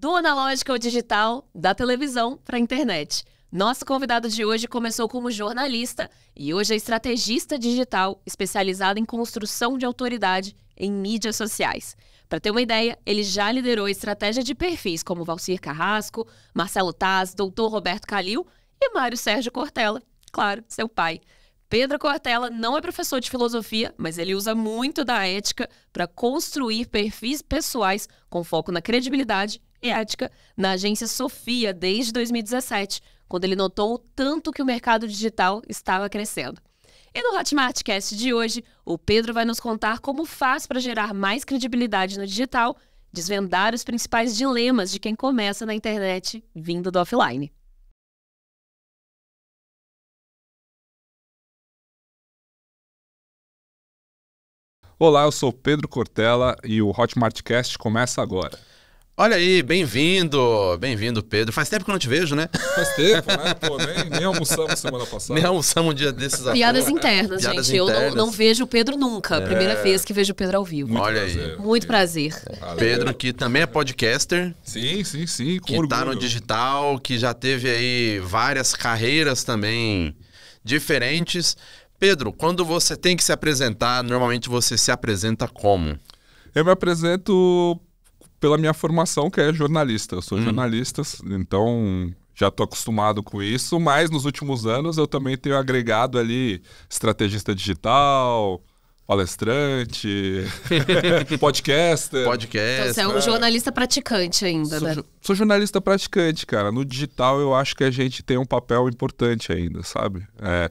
do analógico ao digital, da televisão para a internet. Nosso convidado de hoje começou como jornalista e hoje é estrategista digital especializado em construção de autoridade em mídias sociais. Para ter uma ideia, ele já liderou estratégia de perfis como Valcir Carrasco, Marcelo Taz, Dr. Roberto Calil e Mário Sérgio Cortella, claro, seu pai. Pedro Cortella não é professor de filosofia, mas ele usa muito da ética para construir perfis pessoais com foco na credibilidade é. na agência Sofia desde 2017, quando ele notou o tanto que o mercado digital estava crescendo. E no Hotmartcast de hoje, o Pedro vai nos contar como faz para gerar mais credibilidade no digital, desvendar os principais dilemas de quem começa na internet vindo do offline. Olá, eu sou Pedro Cortella e o Hotmartcast começa agora. Olha aí, bem-vindo, bem-vindo, Pedro. Faz tempo que eu não te vejo, né? Faz tempo, né? Pô, nem, nem almoçamos semana passada. Nem almoçamos um dia desses agora. Piadas internas, Piadas gente. Internas. Eu não, não, vejo o Pedro nunca. É. Primeira vez que vejo o Pedro ao vivo. Muito Olha prazer. aí. Muito prazer. Pedro, que também é podcaster. Sim, sim, sim. Com que tá orgulho. tá no digital, que já teve aí várias carreiras também diferentes. Pedro, quando você tem que se apresentar, normalmente você se apresenta como? Eu me apresento pela minha formação, que é jornalista. Eu sou hum. jornalista, então já estou acostumado com isso, mas nos últimos anos eu também tenho agregado ali estrategista digital, palestrante, podcaster. Podcast. Então, você é um é. jornalista praticante ainda, sou, né? Sou jornalista praticante, cara. No digital eu acho que a gente tem um papel importante ainda, sabe? É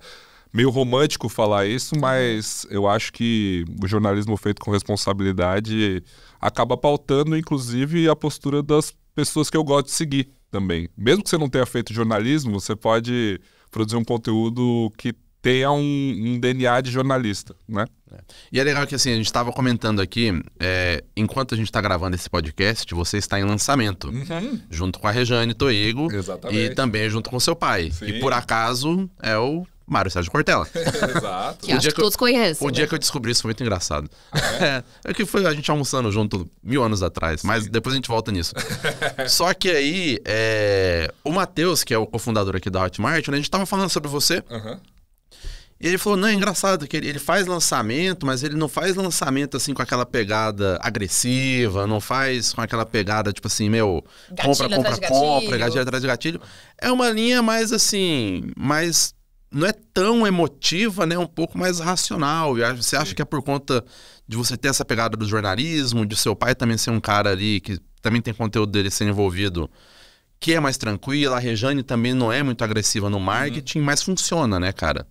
meio romântico falar isso, mas eu acho que o jornalismo feito com responsabilidade acaba pautando, inclusive, a postura das pessoas que eu gosto de seguir também. Mesmo que você não tenha feito jornalismo, você pode produzir um conteúdo que tenha um, um DNA de jornalista, né? É. E é legal que assim, a gente estava comentando aqui, é, enquanto a gente está gravando esse podcast, você está em lançamento. Uhum. Junto com a Rejane Toigo. Exatamente. E também junto com seu pai. Sim. Que por acaso é o Mário Sérgio Cortella. Exato. Que, o dia que, que todos eu, conhecem. O né? dia que eu descobri isso foi muito engraçado. Ah, é? é? que foi a gente almoçando junto mil anos atrás, Sim. mas depois a gente volta nisso. Só que aí, é, o Matheus, que é o cofundador aqui da Hotmart, né, a gente tava falando sobre você. Uhum. E ele falou, não, é engraçado, que ele, ele, faz lançamento, mas ele não faz lançamento assim com aquela pegada agressiva, não faz com aquela pegada, tipo assim, meu, gatilho compra, compra, compra, gatilho atrás de gatilho. É uma linha mais assim, mais não é tão emotiva, né? É um pouco mais racional. Você acha que é por conta de você ter essa pegada do jornalismo, de seu pai também ser um cara ali que também tem conteúdo dele sendo envolvido, que é mais tranquila. A Rejane também não é muito agressiva no marketing, uhum. mas funciona, né, cara?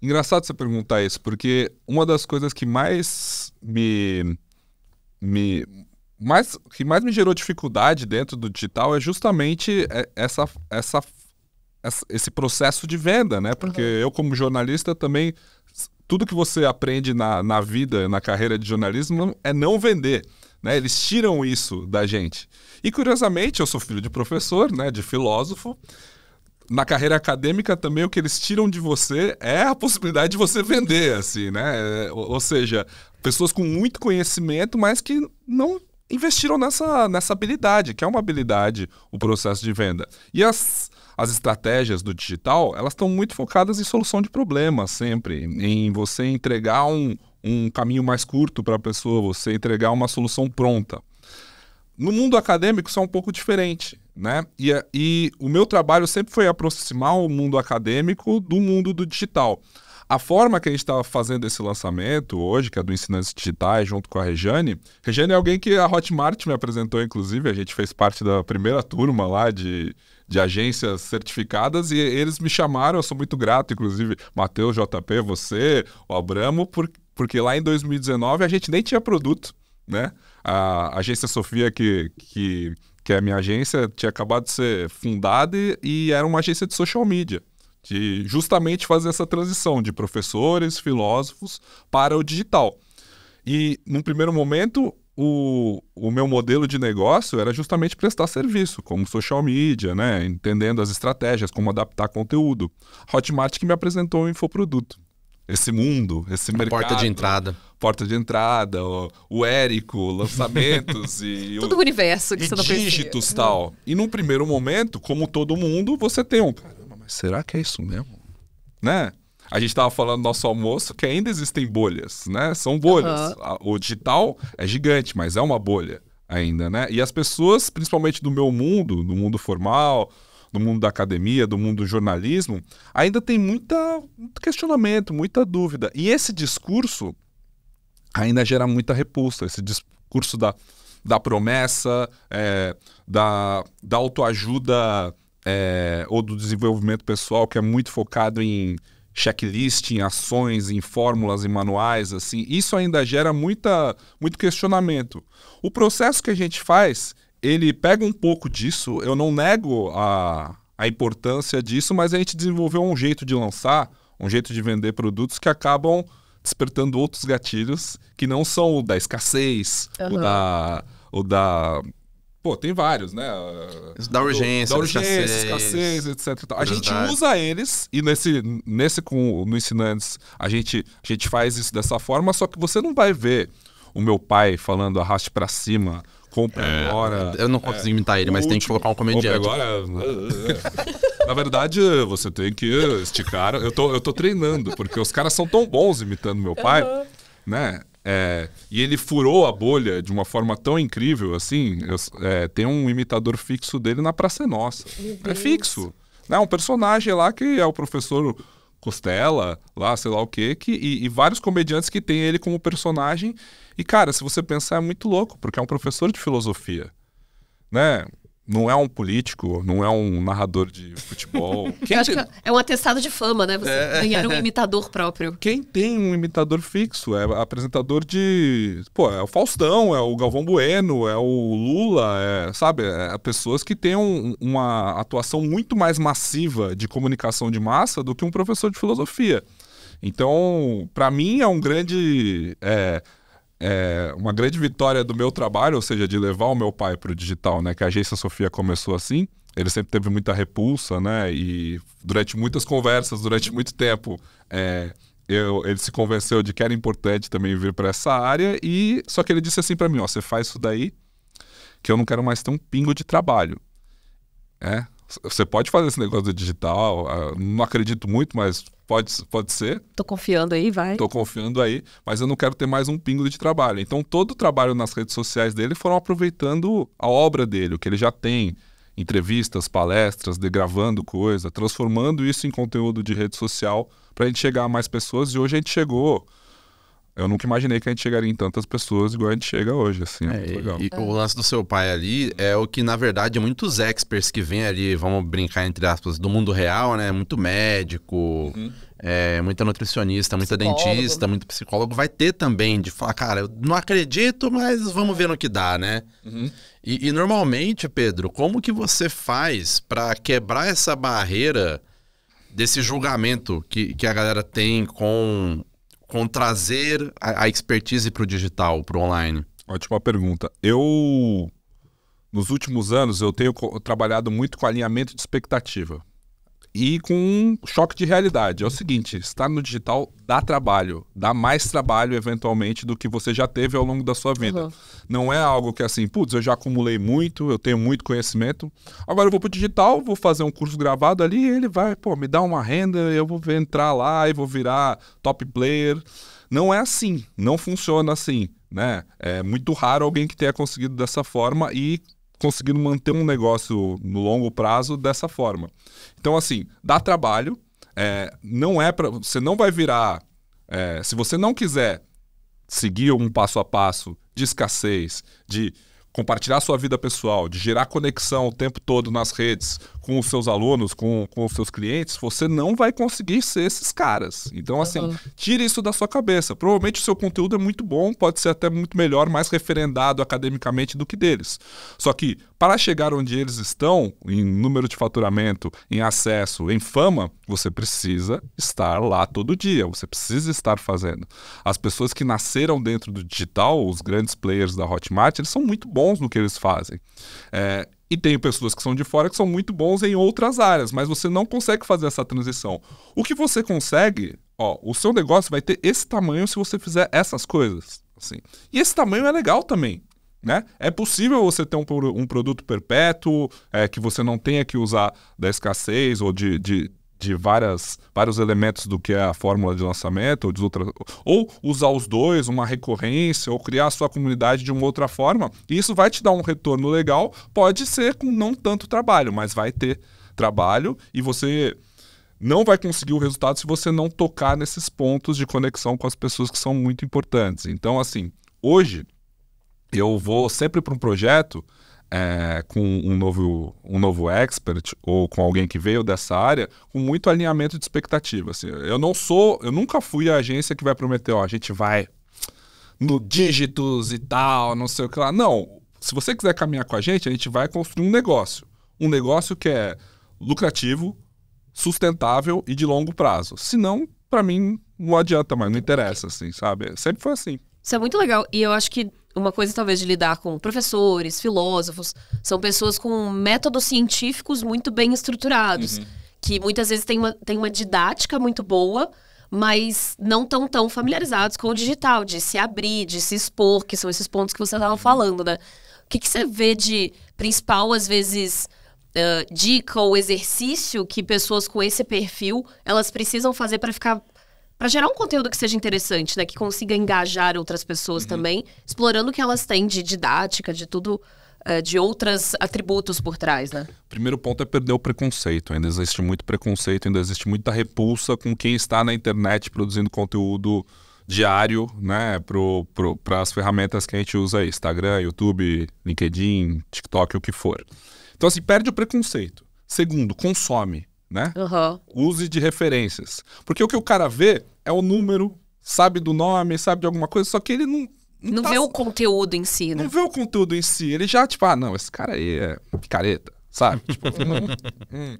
Engraçado você perguntar isso, porque uma das coisas que mais me. me mais, que mais me gerou dificuldade dentro do digital é justamente é, essa, essa esse processo de venda, né? Porque uhum. eu, como jornalista, também. Tudo que você aprende na, na vida, na carreira de jornalismo, é não vender. Né? Eles tiram isso da gente. E curiosamente, eu sou filho de professor, né? de filósofo. Na carreira acadêmica também o que eles tiram de você é a possibilidade de você vender, assim, né? É, ou seja, pessoas com muito conhecimento, mas que não investiram nessa, nessa habilidade, que é uma habilidade, o processo de venda. E as as estratégias do digital, elas estão muito focadas em solução de problemas sempre, em você entregar um, um caminho mais curto para a pessoa, você entregar uma solução pronta. No mundo acadêmico isso é um pouco diferente, né? E, é, e o meu trabalho sempre foi aproximar o mundo acadêmico do mundo do digital. A forma que a gente está fazendo esse lançamento hoje, que é do Ensinantes Digitais, junto com a Regiane. Regiane é alguém que a Hotmart me apresentou, inclusive. A gente fez parte da primeira turma lá de, de agências certificadas e eles me chamaram, eu sou muito grato, inclusive, Matheus, JP, você, o Abramo, por, porque lá em 2019 a gente nem tinha produto, né? A agência Sofia, que, que, que é a minha agência, tinha acabado de ser fundada e, e era uma agência de social media de justamente fazer essa transição de professores, filósofos para o digital. E num primeiro momento, o, o meu modelo de negócio era justamente prestar serviço, como social media, né? entendendo as estratégias, como adaptar conteúdo. Hotmart que me apresentou o infoproduto. Esse mundo, esse a mercado. Porta de entrada. Porta de entrada, o, o Érico, lançamentos e. Todo o universo que e você não Dígitos e tal. E num primeiro momento, como todo mundo, você tem um. Caramba, mas será que é isso mesmo? Né? a gente estava falando no nosso almoço que ainda existem bolhas, né? São bolhas. Uhum. O digital é gigante, mas é uma bolha ainda, né? E as pessoas, principalmente do meu mundo, do mundo formal, do mundo da academia, do mundo do jornalismo, ainda tem muita, muito questionamento, muita dúvida. E esse discurso ainda gera muita repulsa, esse discurso da, da promessa, é, da, da autoajuda é, ou do desenvolvimento pessoal, que é muito focado em checklist em ações, em fórmulas, em manuais, assim, isso ainda gera muita, muito questionamento. O processo que a gente faz, ele pega um pouco disso, eu não nego a, a importância disso, mas a gente desenvolveu um jeito de lançar, um jeito de vender produtos que acabam despertando outros gatilhos que não são o da escassez, uhum. o da. O da Pô, tem vários, né? Da urgência, da urgência escassez, etc. A gente usa eles e nesse, nesse com no ensinantes a gente, a gente faz isso dessa forma, só que você não vai ver o meu pai falando arraste para cima, compra é, agora. Eu não consigo é, imitar ele, mas último, tem que colocar um comediante. agora. É, é, é. Na verdade, você tem que esticar. Eu tô, eu tô treinando, porque os caras são tão bons imitando meu pai, uhum. né? É, e ele furou a bolha de uma forma tão incrível, assim. Eu, é, tem um imitador fixo dele na Praça é Nossa. É fixo. É né? um personagem lá que é o professor Costela, lá, sei lá o quê, que, e, e, vários comediantes que tem ele como personagem. E, cara, se você pensar, é muito louco, porque é um professor de filosofia. Né? não é um político, não é um narrador de futebol. Quem Eu tem... acho que é um atestado de fama, né? Você é... ganhar um imitador próprio. Quem tem um imitador fixo é apresentador de. Pô, é o Faustão, é o Galvão Bueno, é o Lula, é, sabe? É, é pessoas que têm um, uma atuação muito mais massiva de comunicação de massa do que um professor de filosofia. Então, para mim, é um grande. É, é, uma grande vitória do meu trabalho, ou seja, de levar o meu pai para o digital, né? Que a agência Sofia começou assim. Ele sempre teve muita repulsa, né? E durante muitas conversas, durante muito tempo, é, eu, ele se convenceu de que era importante também vir para essa área. E só que ele disse assim para mim: ó, você faz isso daí, que eu não quero mais ter um pingo de trabalho. É, você pode fazer esse negócio do digital, ah, não acredito muito, mas Pode, pode ser. Tô confiando aí, vai. Tô confiando aí, mas eu não quero ter mais um pingo de trabalho. Então, todo o trabalho nas redes sociais dele foram aproveitando a obra dele, o que ele já tem. Entrevistas, palestras, degravando coisa, transformando isso em conteúdo de rede social para a gente chegar a mais pessoas. E hoje a gente chegou eu nunca imaginei que a gente chegaria em tantas pessoas igual a gente chega hoje, assim, é, é legal. E, o lance do seu pai ali é o que, na verdade, muitos experts que vêm ali, vamos brincar entre aspas, do mundo real, né? Muito médico, uhum. é, muita nutricionista, muita psicólogo. dentista, né? muito psicólogo, vai ter também de falar, cara, eu não acredito, mas vamos ver no que dá, né? Uhum. E, e normalmente, Pedro, como que você faz para quebrar essa barreira desse julgamento que, que a galera tem com com trazer a, a expertise para o digital, para o online? Ótima pergunta. Eu, nos últimos anos, eu tenho trabalhado muito com alinhamento de expectativa e com um choque de realidade. É o seguinte: estar no digital dá trabalho, dá mais trabalho eventualmente do que você já teve ao longo da sua vida. Uhum. Não é algo que é assim, putz, eu já acumulei muito, eu tenho muito conhecimento, agora eu vou pro digital, vou fazer um curso gravado ali, ele vai, pô, me dá uma renda, eu vou entrar lá e vou virar top player. Não é assim, não funciona assim, né? É muito raro alguém que tenha conseguido dessa forma e conseguindo manter um negócio no longo prazo dessa forma. Então, assim, dá trabalho. É, não é para você não vai virar é, se você não quiser seguir um passo a passo de escassez de compartilhar sua vida pessoal, de gerar conexão o tempo todo nas redes com os seus alunos, com, com os seus clientes, você não vai conseguir ser esses caras. Então, assim, uhum. tire isso da sua cabeça. Provavelmente o seu conteúdo é muito bom, pode ser até muito melhor, mais referendado academicamente do que deles. Só que para chegar onde eles estão, em número de faturamento, em acesso, em fama, você precisa estar lá todo dia, você precisa estar fazendo. As pessoas que nasceram dentro do digital, os grandes players da Hotmart, eles são muito bons no que eles fazem. É, e tem pessoas que são de fora que são muito bons em outras áreas, mas você não consegue fazer essa transição. O que você consegue, ó, o seu negócio vai ter esse tamanho se você fizer essas coisas. Assim. E esse tamanho é legal também. Né? É possível você ter um, um produto perpétuo, é, que você não tenha que usar da escassez ou de, de, de várias, vários elementos do que é a fórmula de lançamento, ou, de outra, ou usar os dois, uma recorrência, ou criar a sua comunidade de uma outra forma. E isso vai te dar um retorno legal, pode ser com não tanto trabalho, mas vai ter trabalho e você não vai conseguir o resultado se você não tocar nesses pontos de conexão com as pessoas que são muito importantes. Então, assim, hoje eu vou sempre para um projeto é, com um novo, um novo expert ou com alguém que veio dessa área, com muito alinhamento de expectativa. Assim, eu não sou, eu nunca fui a agência que vai prometer, ó, a gente vai no dígitos e tal, não sei o que lá. Não, se você quiser caminhar com a gente, a gente vai construir um negócio. Um negócio que é lucrativo, sustentável e de longo prazo. senão para mim, não adianta mais, não interessa, assim, sabe? Sempre foi assim. Isso é muito legal. E eu acho que uma coisa talvez de lidar com professores, filósofos, são pessoas com métodos científicos muito bem estruturados, uhum. que muitas vezes têm uma, têm uma didática muito boa, mas não tão tão familiarizados com o digital, de se abrir, de se expor, que são esses pontos que você estava uhum. falando, né? O que, que você vê de principal, às vezes, uh, dica ou exercício que pessoas com esse perfil elas precisam fazer para ficar para gerar um conteúdo que seja interessante, né? Que consiga engajar outras pessoas uhum. também, explorando o que elas têm de didática, de tudo, eh, de outros atributos por trás, né? Primeiro ponto é perder o preconceito. Ainda existe muito preconceito, ainda existe muita repulsa com quem está na internet produzindo conteúdo diário, né? Para as ferramentas que a gente usa aí, Instagram, YouTube, LinkedIn, TikTok, o que for. Então, assim, perde o preconceito. Segundo, consome né? Uhum. Use de referências. Porque o que o cara vê é o número, sabe do nome, sabe de alguma coisa, só que ele não. Não, não tá... vê o conteúdo em si, né? Não vê o conteúdo em si. Ele já, tipo, ah, não, esse cara aí é picareta, sabe? tipo, hum, hum.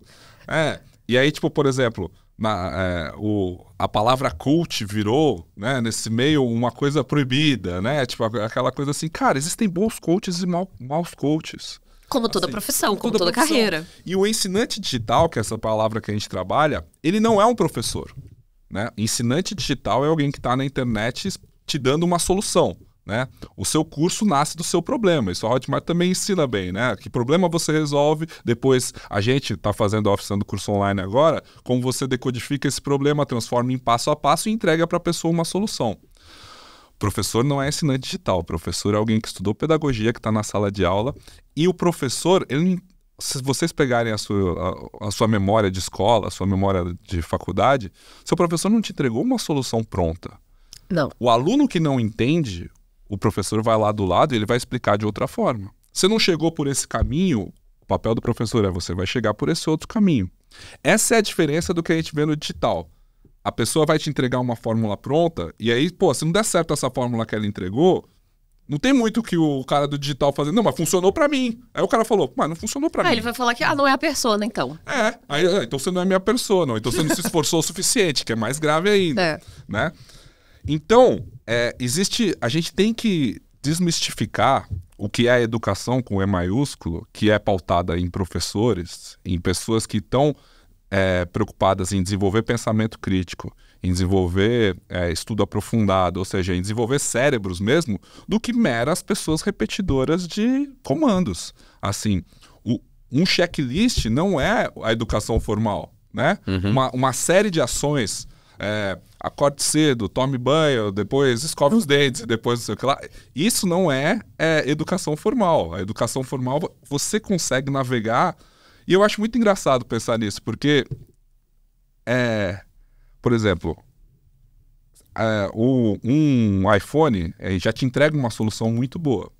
É. E aí, tipo, por exemplo, na, é, o, a palavra cult virou, né, nesse meio, uma coisa proibida, né? Tipo, aquela coisa assim, cara, existem bons coaches e mal, maus coaches. Como toda assim, profissão, como toda, toda carreira. E o ensinante digital, que é essa palavra que a gente trabalha, ele não é um professor. Né? Ensinante digital é alguém que está na internet te dando uma solução. Né? O seu curso nasce do seu problema. Isso a Hotmart também ensina bem, né? Que problema você resolve, depois a gente está fazendo a oficina do curso online agora, como você decodifica esse problema, transforma em passo a passo e entrega para a pessoa uma solução. Professor não é ensinante digital, professor é alguém que estudou pedagogia, que está na sala de aula, e o professor, ele, se vocês pegarem a sua, a, a sua memória de escola, a sua memória de faculdade, seu professor não te entregou uma solução pronta. Não. O aluno que não entende, o professor vai lá do lado e ele vai explicar de outra forma. Você não chegou por esse caminho, o papel do professor é você vai chegar por esse outro caminho. Essa é a diferença do que a gente vê no digital. A pessoa vai te entregar uma fórmula pronta, e aí, pô, se não der certo essa fórmula que ela entregou, não tem muito que o cara do digital fazer. Não, mas funcionou para mim. Aí o cara falou, mas não funcionou para ah, mim. ele vai falar que, ah, não é a persona, então. É, aí, ah, então você não é minha persona. Então você não se esforçou o suficiente, que é mais grave ainda. É. Né? Então, é, existe... A gente tem que desmistificar o que é a educação com E maiúsculo, que é pautada em professores, em pessoas que estão é, preocupadas em desenvolver pensamento crítico, em desenvolver é, estudo aprofundado, ou seja, em desenvolver cérebros mesmo, do que meras pessoas repetidoras de comandos. Assim, o, um checklist não é a educação formal, né? Uhum. Uma, uma série de ações é, acorde cedo, tome banho, depois escove os dentes, depois não sei o que lá. Isso não é, é, educação formal. A educação formal você consegue navegar e eu acho muito engraçado pensar nisso, porque, é, por exemplo, é, o, um iPhone é, já te entrega uma solução muito boa.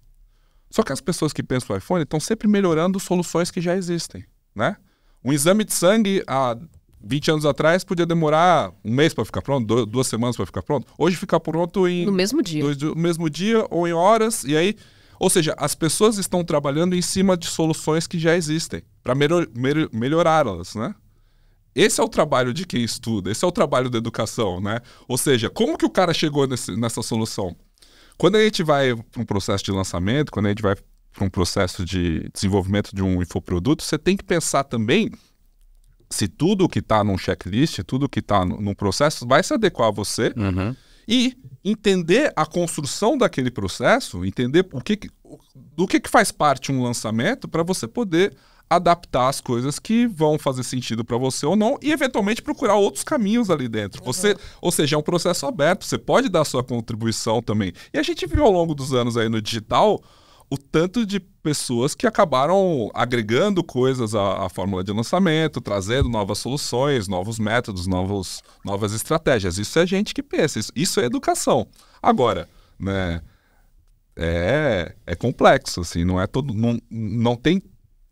Só que as pessoas que pensam no iPhone estão sempre melhorando soluções que já existem, né? Um exame de sangue há 20 anos atrás podia demorar um mês para ficar pronto, duas semanas para ficar pronto. Hoje fica pronto em... No mesmo dia. Dois, no mesmo dia ou em horas, e aí ou seja, as pessoas estão trabalhando em cima de soluções que já existem, para melhor, melhor, melhorá-las, né? Esse é o trabalho de quem estuda, esse é o trabalho da educação, né? Ou seja, como que o cara chegou nesse, nessa solução? Quando a gente vai para um processo de lançamento, quando a gente vai para um processo de desenvolvimento de um infoproduto, você tem que pensar também se tudo que está num checklist, tudo que está num processo vai se adequar a você uhum. e entender a construção daquele processo, entender o que, do que, que faz parte um lançamento para você poder adaptar as coisas que vão fazer sentido para você ou não e eventualmente procurar outros caminhos ali dentro. Uhum. Você, ou seja, é um processo aberto, você pode dar sua contribuição também. E a gente viu ao longo dos anos aí no digital o tanto de pessoas que acabaram agregando coisas à, à, fórmula de lançamento, trazendo novas soluções, novos métodos, novos, novas estratégias. Isso é gente que pensa, isso, isso é educação. Agora, né, é, é complexo, assim, não é todo. Não, não tem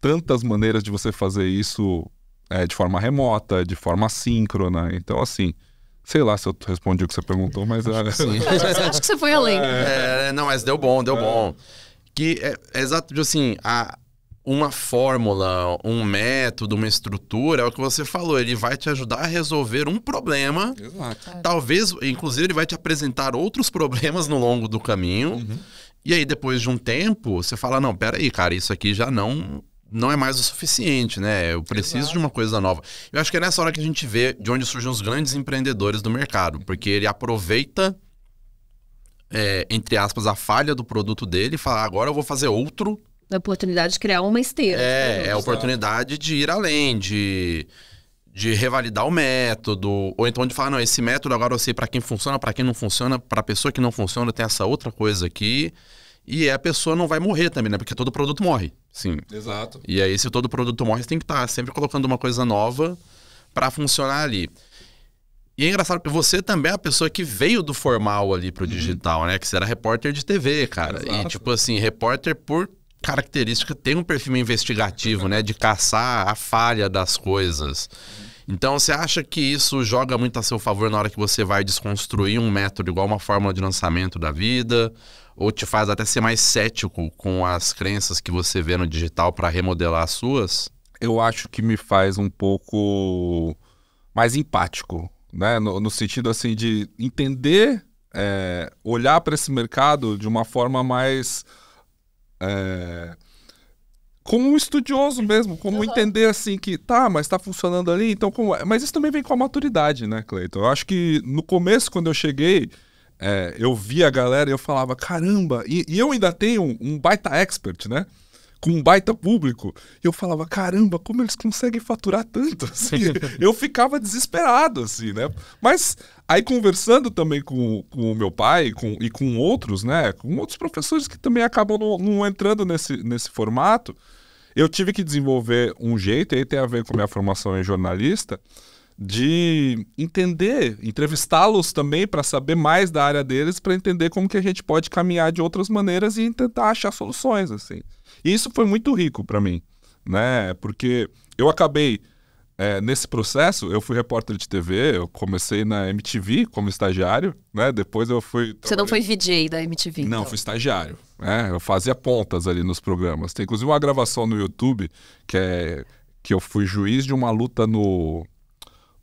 tantas maneiras de você fazer isso é, de forma remota, de forma síncrona. Então, assim, Sei lá se eu respondi o que você perguntou, mas acho, era... que, é acho que você foi além. É, é, não, mas deu bom, deu é. bom que é, é exato, é, assim, a, uma fórmula, um método, uma estrutura, é o que você falou, ele vai te ajudar a resolver um problema. Exato. Talvez, inclusive, ele vai te apresentar outros problemas no longo do caminho. Uhum. E aí, depois de um tempo, você fala, não, peraí, cara, isso aqui já não não é mais o suficiente, né? Eu preciso Exato. de uma coisa nova. Eu acho que é nessa hora que a gente vê de onde surgem os grandes empreendedores do mercado, porque ele aproveita é, entre aspas, a falha do produto dele e falar, agora eu vou fazer outro. A oportunidade de criar uma esteira. É, é a né? oportunidade de ir além, de, de revalidar o método, ou então de falar, não, esse método agora eu sei para quem funciona, para quem não funciona, para pessoa que não funciona tem essa outra coisa aqui. E a pessoa não vai morrer também, né? Porque todo produto morre. Sim. Exato. E aí, se todo produto morre, você tem que estar tá sempre colocando uma coisa nova para funcionar ali. E é engraçado, porque você também é a pessoa que veio do formal ali pro uhum. digital, uhum. né? Que você era repórter de TV, cara. Exato. E, tipo assim, repórter por característica tem um perfil investigativo, né? De caçar a falha das coisas. Então, você acha que isso joga muito a seu favor na hora que você vai desconstruir um método igual uma fórmula de lançamento da vida? Ou te faz até ser mais cético com as crenças que você vê no digital para remodelar as suas? Eu acho que me faz um pouco mais empático né? No, no sentido assim de entender, é, olhar para esse mercado de uma forma mais é, como um estudioso mesmo, como uhum. entender assim que tá, mas está funcionando ali, então como é? Mas isso também vem com a maturidade, né, Cleiton? Eu acho que no começo, quando eu cheguei, é, eu via a galera e eu falava, caramba, e, e eu ainda tenho um, baita expert, né? com um baita público. E eu falava, caramba, como eles conseguem faturar tanto? Assim, eu ficava desesperado, assim, né? Mas aí conversando também com, com o meu pai com, e com outros, né? Com outros professores que também acabam não, entrando nesse, nesse formato, eu tive que desenvolver um jeito, e aí tem a ver com a minha formação em jornalista, de entender, entrevistá-los também para saber mais da área deles, para entender como que a gente pode caminhar de outras maneiras e tentar achar soluções, assim. E isso foi muito rico para mim, né? Porque eu acabei é, nesse processo, eu fui repórter de TV, eu comecei na MTV como estagiário, né? Depois eu fui. Você não foi VJ da MTV? Não, então. fui estagiário. Né? Eu fazia pontas ali nos programas. Tem inclusive uma gravação no YouTube que é que eu fui juiz de uma luta no.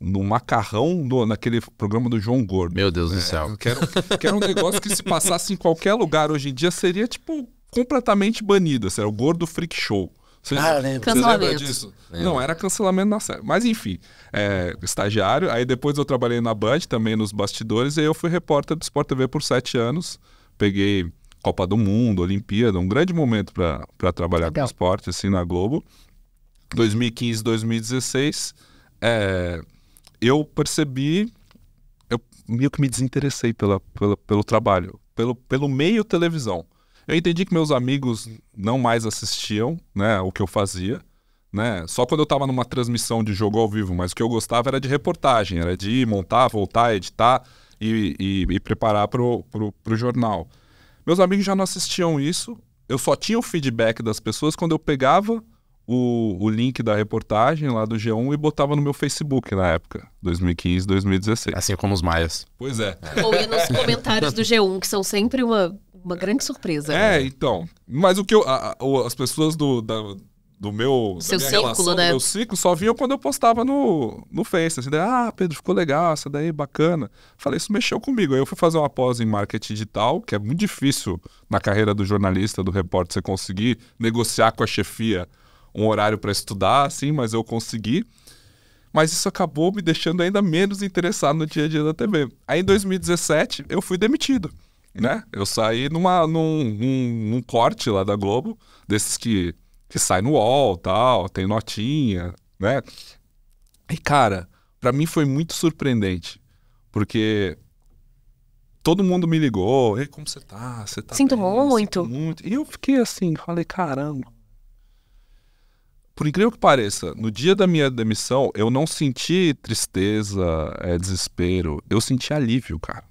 No macarrão, no, naquele programa do João Gordo. Meu Deus né? do é, céu. Que era, que era um negócio que se passasse em qualquer lugar hoje em dia, seria tipo completamente banida. Assim, era o Gordo Freak Show. Vocês, ah, lembro. Cancelamento. disso? Não, era cancelamento na série. Mas enfim, é, estagiário. Aí depois eu trabalhei na Band também nos bastidores. E eu fui repórter do Sport TV por sete anos. Peguei Copa do Mundo, Olimpíada, um grande momento para trabalhar Legal. com esporte assim na Globo. 2015, 2016, é, eu percebi, eu meio que me desinteressei pela, pela, pelo trabalho, pelo, pelo meio televisão. Eu entendi que meus amigos não mais assistiam, né, o que eu fazia, né? Só quando eu estava numa transmissão de jogo ao vivo, mas o que eu gostava era de reportagem, era de ir, montar, voltar, editar e, e, e preparar pro, pro, pro jornal. Meus amigos já não assistiam isso, eu só tinha o feedback das pessoas quando eu pegava o, o, link da reportagem lá do G1 e botava no meu Facebook na época, 2015, 2016. Assim como os maias. Pois é. Ou ia nos comentários do G1, que são sempre uma uma grande surpresa. É, né? então. Mas o que eu, a, a, as pessoas do, da, do meu Seu círculo, relação, né? do meu ciclo só vinham quando eu postava no, no Face. Assim, ah, Pedro, ficou legal, essa daí, é bacana. Falei, isso mexeu comigo. Aí eu fui fazer uma pós em marketing digital, que é muito difícil na carreira do jornalista, do repórter, você conseguir negociar com a chefia um horário para estudar, assim, mas eu consegui. Mas isso acabou me deixando ainda menos interessado no dia a dia da TV. Aí em 2017 eu fui demitido né? Eu saí numa, num, num, num, corte lá da Globo, desses que, que sai no UOL tal, tem notinha, né? E, cara, para mim foi muito surpreendente, porque todo mundo me ligou, e como você tá? Você tá Sinto bem? muito. Sinto muito. E eu fiquei assim, falei, caramba. Por incrível que pareça, no dia da minha demissão, eu não senti tristeza, é, desespero. Eu senti alívio, cara.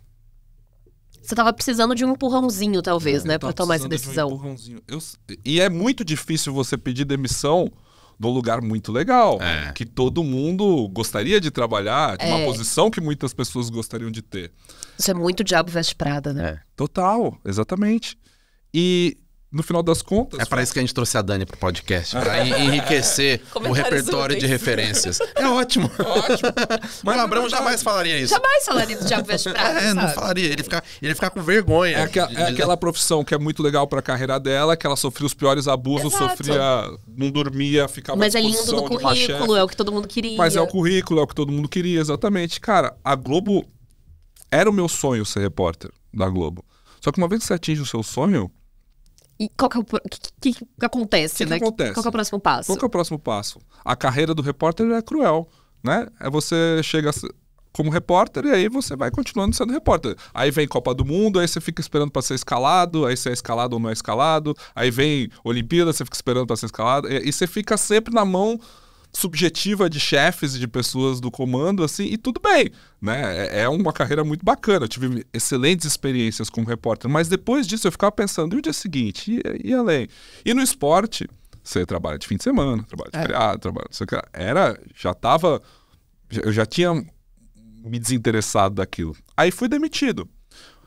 Você tava precisando de um empurrãozinho, talvez, é, né? para tomar essa decisão. De um empurrãozinho. Eu, e é muito difícil você pedir demissão num lugar muito legal. É. Que todo mundo gostaria de trabalhar, de é. uma posição que muitas pessoas gostariam de ter. Isso é muito diabo veste prada, né? É. Total, exatamente. E no final das contas. É para isso que a gente trouxe a Dani pro podcast, para enriquecer o repertório úteis. de referências. É ótimo. ótimo. Mas Abramo jamais falaria isso. Jamais falaria do Diabo Veste É, sabe? não falaria. Ele fica, ele fica com vergonha. É, é aquela profissão que é muito legal para a carreira dela, que ela sofria os piores abusos, Exato. sofria, não dormia, ficava Mas é lindo no currículo, é o que todo mundo queria. Mas é o currículo, é o que todo mundo queria, exatamente. Cara, a Globo era o meu sonho ser repórter da Globo. Só que uma vez que você atinge o seu sonho, e qual que, é o, que, que, que acontece, né? acontece? Qual é o próximo passo? Qual é o próximo passo? A carreira do repórter é cruel, né? É você chega como repórter e aí você vai continuando sendo repórter. Aí vem Copa do Mundo, aí você fica esperando para ser escalado, aí você é escalado ou não é escalado. Aí vem Olimpíada, você fica esperando para ser escalado. E, e você fica sempre na mão subjetiva de chefes e de pessoas do comando, assim, e tudo bem, né? É, é uma carreira muito bacana. Eu tive excelentes experiências como repórter, mas depois disso eu ficava pensando, e o dia seguinte? E, e além? E no esporte, você trabalha de fim de semana, trabalha de é. feriado, trabalha. Era, já tava. Eu já tinha me desinteressado daquilo. Aí fui demitido.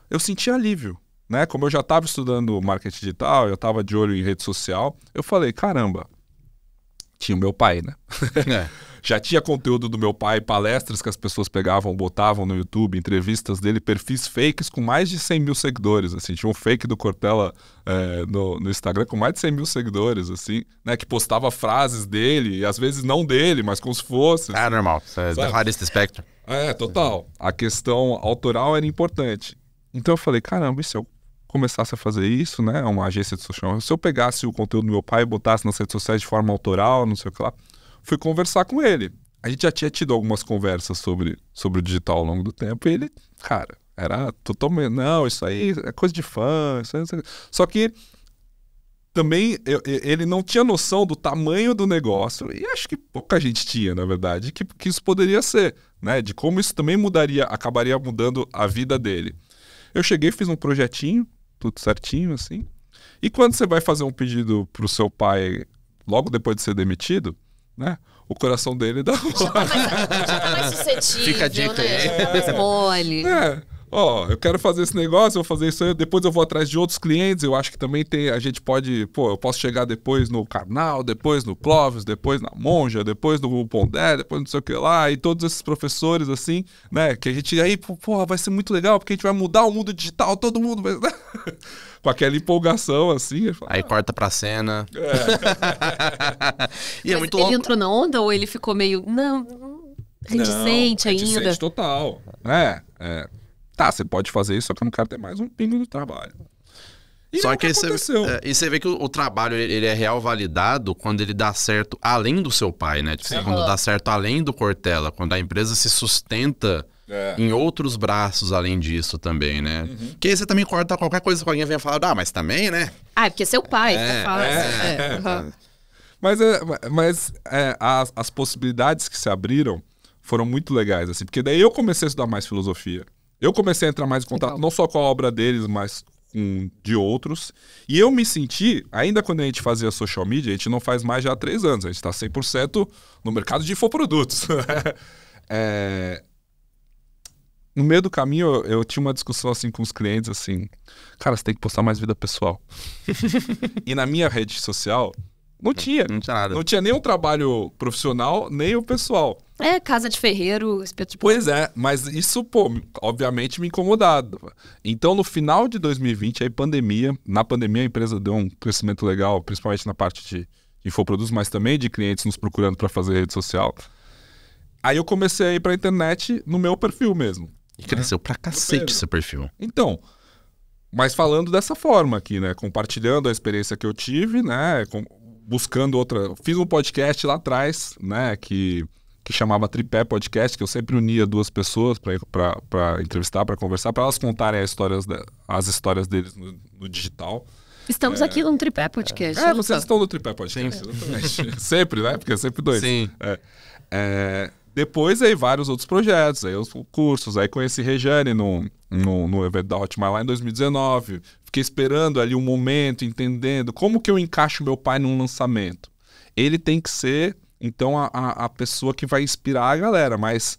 Eu senti alívio. Né? Como eu já estava estudando marketing digital, eu estava de olho em rede social, eu falei: caramba, tinha o meu pai, né? É. Já tinha conteúdo do meu pai, palestras que as pessoas pegavam, botavam no YouTube, entrevistas dele, perfis fakes com mais de 100 mil seguidores, assim. Tinha um fake do Cortella é, no, no, Instagram com mais de 100 mil seguidores, assim, né? Que postava frases dele, e às vezes não dele, mas como se fosse. Assim. Ah, é normal, é the hardest spectrum. É, total. A questão autoral era importante. Então eu falei, caramba, isso é o começasse a fazer isso, né? Uma agência de social. Se eu pegasse o conteúdo do meu pai e botasse nas redes sociais de forma autoral, não sei o que lá, fui conversar com ele. A gente já tinha tido algumas conversas sobre, sobre o digital ao longo do tempo e ele, cara, era totalmente. Não, isso aí é coisa de fã. Isso aí, isso aí. Só que também eu, ele não tinha noção do tamanho do negócio, e acho que pouca gente tinha, na verdade, que, que isso poderia ser, né? De como isso também mudaria, acabaria mudando a vida dele. Eu cheguei, fiz um projetinho, tudo certinho, assim. E quando você vai fazer um pedido pro seu pai logo depois de ser demitido, né? O coração dele dá. Já tá mais, já tá mais suscetível. Fica a dica né? aí. Mole. É ó, oh, eu quero fazer esse negócio, eu vou fazer isso aí, depois eu vou atrás de outros clientes, eu acho que também tem, a gente pode, pô, eu posso chegar depois no Carnal, depois no Clóvis, depois na Monja, depois no Pondé, depois não sei o que lá, e todos esses professores assim, né, que a gente aí, pô, vai ser muito legal, porque a gente vai mudar o mundo digital, todo mundo vai... com aquela empolgação assim. Falo, aí ah, corta pra cena. É. e Mas é muito ele longo. entrou na onda ou ele ficou meio, não, reticente ainda? Reticente total, né, é. é. Tá, você pode fazer isso, só que eu não quero ter mais um pingo do trabalho. E Só que, que você, é, e você vê que o, o, trabalho ele é real validado quando ele dá certo além do seu pai, né? Tipo, quando dá certo além do Cortella, quando a empresa se sustenta é. em outros braços além disso também, né? Uhum. Que aí você também corta qualquer coisa que alguém venha falar, ah, mas também, né? Ah, é porque seu pai é, fala é, assim. Uhum. Mas, é, mas é, as, as possibilidades que se abriram foram muito legais, assim, porque daí eu comecei a estudar mais filosofia. Eu comecei a entrar mais em contato Legal. não só com a obra deles, mas com de outros. E eu me senti, ainda quando a gente fazia social media, a gente não faz mais já há três anos, a gente está 100% no mercado de infoprodutos. é, no meio do caminho, eu, eu, tinha uma discussão assim com os clientes, assim, cara, você tem que postar mais vida pessoal. e na minha rede social, não tinha. Não, tinha nada. Não tinha nem o trabalho profissional, nem o pessoal. É, casa de ferreiro, espeto de Pois é, mas isso, pô, obviamente me incomodava. Então, no final de 2020, aí pandemia, na pandemia a empresa deu um crescimento legal, principalmente na parte de infoprodutos, mas também de clientes nos procurando para fazer rede social. Aí eu comecei a ir pra internet no meu perfil mesmo. E cresceu né? pra cacete seu perfil. Então, mas falando dessa forma aqui, né? Compartilhando a experiência que eu tive, né? Com, buscando outra... Fiz um podcast lá atrás, né? Que que chamava Tripé Podcast, que eu sempre unia duas pessoas para entrevistar, para conversar, para elas contarem as histórias, de, as histórias deles no, no digital. Estamos é... aqui no Tripé Podcast. É, é vocês estão no Tripé Podcast, sempre, né? Porque é sempre dois. Sim. É. É... Depois aí vários outros projetos, aí os cursos, aí conheci Rejane no, no, no evento da Hotmail lá em 2019. Fiquei esperando ali um momento, entendendo como que eu encaixo meu pai num lançamento. Ele tem que ser então a, a, a pessoa que vai inspirar a galera, mas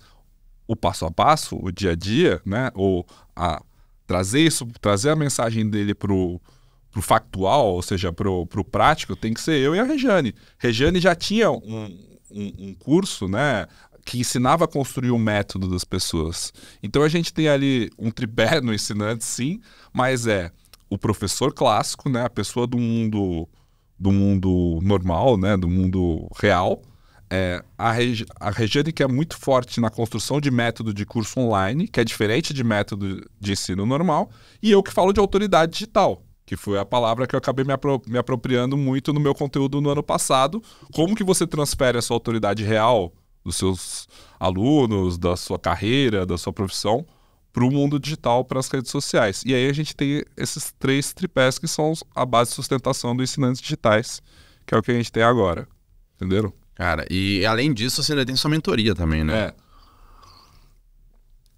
o passo a passo, o dia a dia, né? Ou a, trazer isso, trazer a mensagem dele pro, pro factual, ou seja, pro, pro prático, tem que ser eu e a Rejane. Rejane já tinha um, um, um curso, né? que ensinava a construir o um método das pessoas. Então a gente tem ali um tripé no ensinante, sim, mas é o professor clássico, né, a pessoa do mundo do mundo normal, né, do mundo real, é, a, regi a Regiane é muito forte na construção de método de curso online, que é diferente de método de ensino normal, e eu que falo de autoridade digital, que foi a palavra que eu acabei me, apro me apropriando muito no meu conteúdo no ano passado. Como que você transfere a sua autoridade real dos seus alunos, da sua carreira, da sua profissão, para o mundo digital, para as redes sociais. E aí a gente tem esses três tripés que são a base de sustentação dos ensinantes digitais, que é o que a gente tem agora. Entenderam? Cara, e além disso, você ainda tem sua mentoria também, né? É.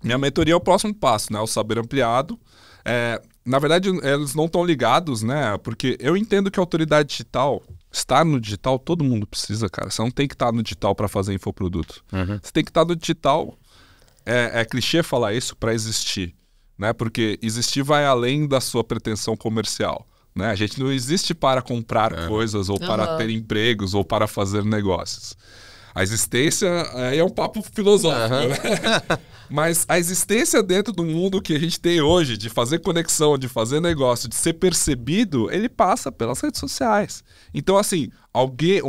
Minha mentoria é o próximo passo, né? O saber ampliado. É, na verdade, eles não estão ligados, né? Porque eu entendo que a autoridade digital, estar no digital, todo mundo precisa, cara. Você não tem que estar no digital para fazer infoproduto. Uhum. Você tem que estar no digital. É, é clichê falar isso para existir, né? Porque existir vai além da sua pretensão comercial. Né? A gente não existe para comprar é. coisas, ou uhum. para ter empregos, ou para fazer negócios. A existência eh, é um papo filosófico, uhum. né? Mas a existência dentro do mundo que a gente tem hoje, de fazer conexão, de fazer negócio, de ser percebido, ele passa pelas redes sociais. Então, assim, alguém, um,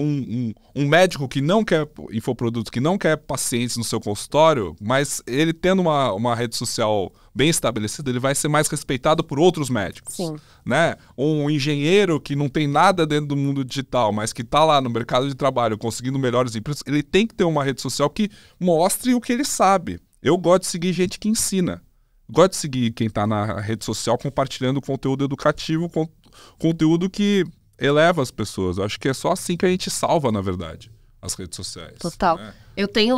um, um médico que não quer infoproduto, que não quer pacientes no seu consultório, mas ele tendo uma, uma rede social bem estabelecido, ele vai ser mais respeitado por outros médicos. Sim. Né? Um engenheiro que não tem nada dentro do mundo digital, mas que está lá no mercado de trabalho conseguindo melhores empregos, ele tem que ter uma rede social que mostre o que ele sabe. Eu gosto de seguir gente que ensina. Gosto de seguir quem está na rede social compartilhando conteúdo educativo, con conteúdo que eleva as pessoas. Eu acho que é só assim que a gente salva, na verdade, as redes sociais. Total. Né? Eu tenho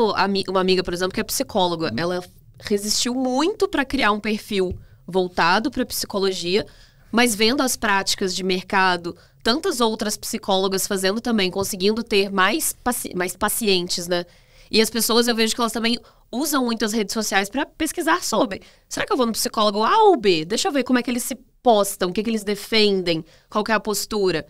uma amiga, por exemplo, que é psicóloga. Hum. Ela resistiu muito para criar um perfil voltado para psicologia, mas vendo as práticas de mercado, tantas outras psicólogas fazendo também, conseguindo ter mais, paci mais pacientes, né? E as pessoas, eu vejo que elas também usam muitas redes sociais para pesquisar sobre. Será que eu vou no psicólogo A ou B? Deixa eu ver como é que eles se postam, o que, é que eles defendem, qual é a postura.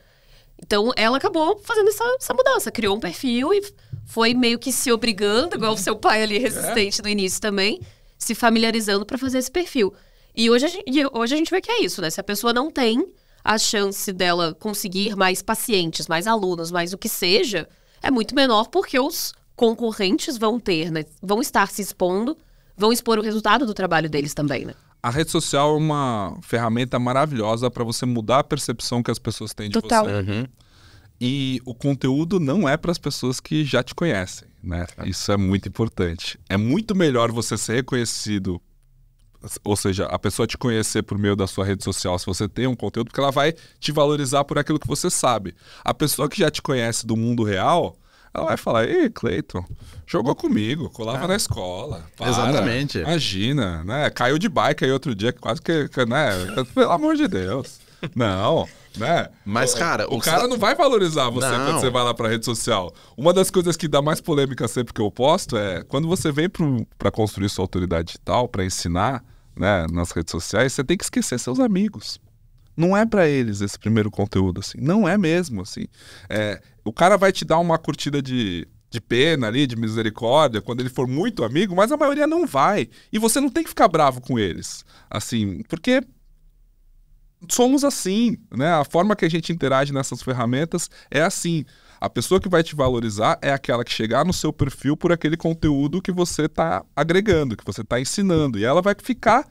Então, ela acabou fazendo essa, essa, mudança, criou um perfil e foi meio que se obrigando, igual o seu pai ali, é. resistente é. no início também, se familiarizando para fazer esse perfil. E hoje, a gente, hoje a gente vê que é isso, né? Se a pessoa não tem a chance dela conseguir mais pacientes, mais alunos, mais o que seja, é muito menor porque os concorrentes vão ter, né? Vão estar se expondo, vão expor o resultado do trabalho deles também, né? A rede social é uma ferramenta maravilhosa para você mudar a percepção que as pessoas têm de Total. você. Uhum. E o conteúdo não é para as pessoas que já te conhecem. Né? É. Isso é muito importante. É muito melhor você ser reconhecido, ou seja, a pessoa te conhecer por meio da sua rede social, se você tem um conteúdo, porque ela vai te valorizar por aquilo que você sabe. A pessoa que já te conhece do mundo real, ela vai falar: Ei, Cleiton, jogou comigo, colava ah, na escola. Para, exatamente. Imagina, né? Caiu de bike aí outro dia, quase que, né? Pelo amor de Deus. Não. Né? Mas, cara. O, o cara não vai valorizar você não. quando você vai lá pra rede social. Uma das coisas que dá mais polêmica sempre que eu posto é quando você vem para construir sua autoridade digital, para ensinar né, nas redes sociais, você tem que esquecer seus amigos. Não é para eles esse primeiro conteúdo, assim. Não é mesmo, assim. É, o cara vai te dar uma curtida de de pena ali, de misericórdia, quando ele for muito amigo, mas a maioria não vai. E você não tem que ficar bravo com eles. Assim, porque somos assim, né? A forma que a gente interage nessas ferramentas é assim. A pessoa que vai te valorizar é aquela que chegar no seu perfil por aquele conteúdo que você está agregando, que você está ensinando. E ela vai ficar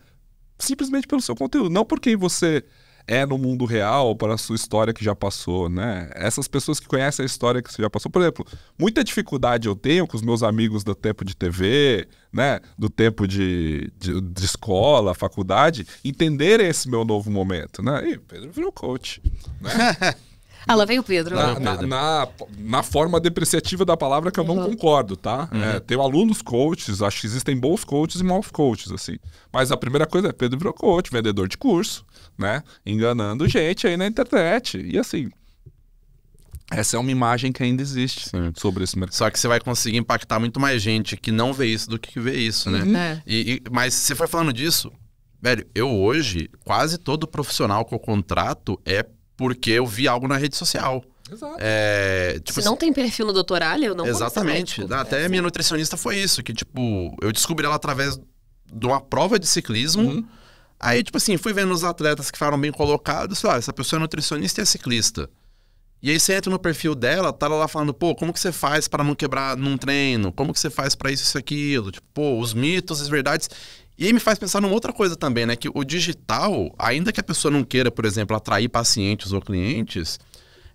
simplesmente pelo seu conteúdo, não por quem você é no mundo real para a sua história que já passou, né? Essas pessoas que conhecem a história que você já passou. Por exemplo, muita dificuldade eu tenho com os meus amigos do tempo de TV, né? Do tempo de, de, de escola, faculdade, entenderem esse meu novo momento, né? E Pedro virou coach, né? Ah, lá veio o Pedro. Na, na, na, na, forma depreciativa da palavra que eu não uhum. concordo, tá? Uhum. É, tenho alunos coaches, acho que existem bons coaches e maus coaches, assim. Mas a primeira coisa é Pedro virou coach, vendedor de curso, né? Enganando gente aí na internet. E assim, essa é uma imagem que ainda existe Sim. sobre esse mercado. Só que você vai conseguir impactar muito mais gente que não vê isso do que vê isso, né? Uhum. E, e, mas você foi falando disso, velho, eu hoje, quase todo profissional que eu contrato é porque eu vi algo na rede social. Exato. É, tipo, Se não assim tem perfil no doutoral, eu não Exatamente. Médico, tipo, Até assim. minha nutricionista foi isso, que tipo, eu descobri ela através de uma prova de ciclismo. Uhum. Aí, tipo assim, fui vendo os atletas que foram bem colocados, sei lá, ah, essa pessoa é nutricionista e é ciclista. E aí você entra no perfil dela, tá lá falando, pô, como que você faz para não quebrar num treino? Como que você faz para isso e aquilo? Tipo, pô, os mitos, as verdades. E aí me faz pensar numa outra coisa também, né? Que o digital, ainda que a pessoa não queira, por exemplo, atrair pacientes ou clientes,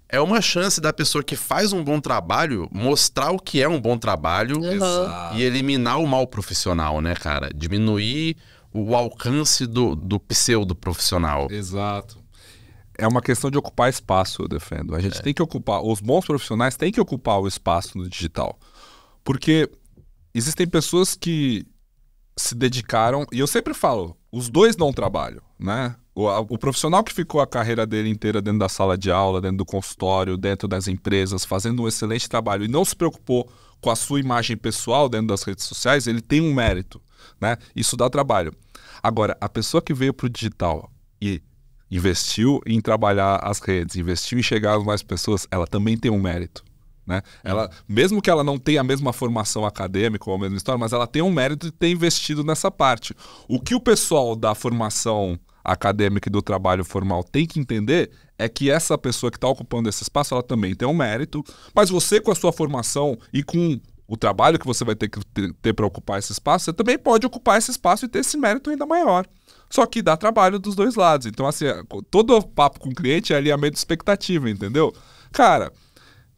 é uma chance da pessoa que faz um bom trabalho mostrar o que é um bom trabalho uhum. e eliminar o mal profissional, né, cara? Diminuir o alcance do, do pseudo profissional. Exato. É uma questão de ocupar espaço, eu defendo. A gente é. tem que ocupar, os bons profissionais têm que ocupar o espaço no digital. Porque existem pessoas que se dedicaram, e eu sempre falo, os dois dão trabalho, né? O, a, o, profissional que ficou a carreira dele inteira dentro da sala de aula, dentro do consultório, dentro das empresas, fazendo um excelente trabalho e não se preocupou com a sua imagem pessoal dentro das redes sociais, ele tem um mérito, né? Isso dá trabalho. Agora, a pessoa que veio para o digital e investiu em trabalhar as redes, investiu em chegar a mais pessoas, ela também tem um mérito. Né? Uhum. Ela, mesmo que ela não tenha a mesma formação acadêmica ou a mesma história, mas ela tem um mérito de ter investido nessa parte. O que o pessoal da formação acadêmica e do trabalho formal tem que entender é que essa pessoa que está ocupando esse espaço, ela também tem um mérito, mas você com a sua formação e com o trabalho que você vai ter que ter para ocupar esse espaço, você também pode ocupar esse espaço e ter esse mérito ainda maior. Só que dá trabalho dos dois lados. Então, assim, é, todo papo com o cliente é alinhamento de expectativa, entendeu? Cara,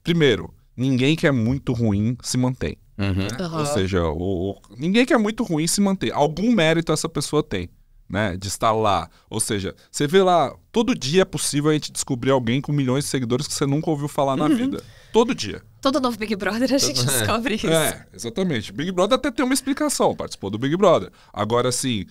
Primeiro, ninguém que é muito ruim se mantém. Uhum. Uhum. Ou seja, o, o, ninguém que é muito ruim se mantém. Algum mérito essa pessoa tem, né? De estar lá. Ou seja, você vê lá, todo dia é possível a gente descobrir alguém com milhões de seguidores que você nunca ouviu falar na uhum. vida. Todo dia. Todo novo Big Brother a gente descobre é, isso. É, exatamente. Big Brother até tem uma explicação, participou do Big Brother. Agora, assim,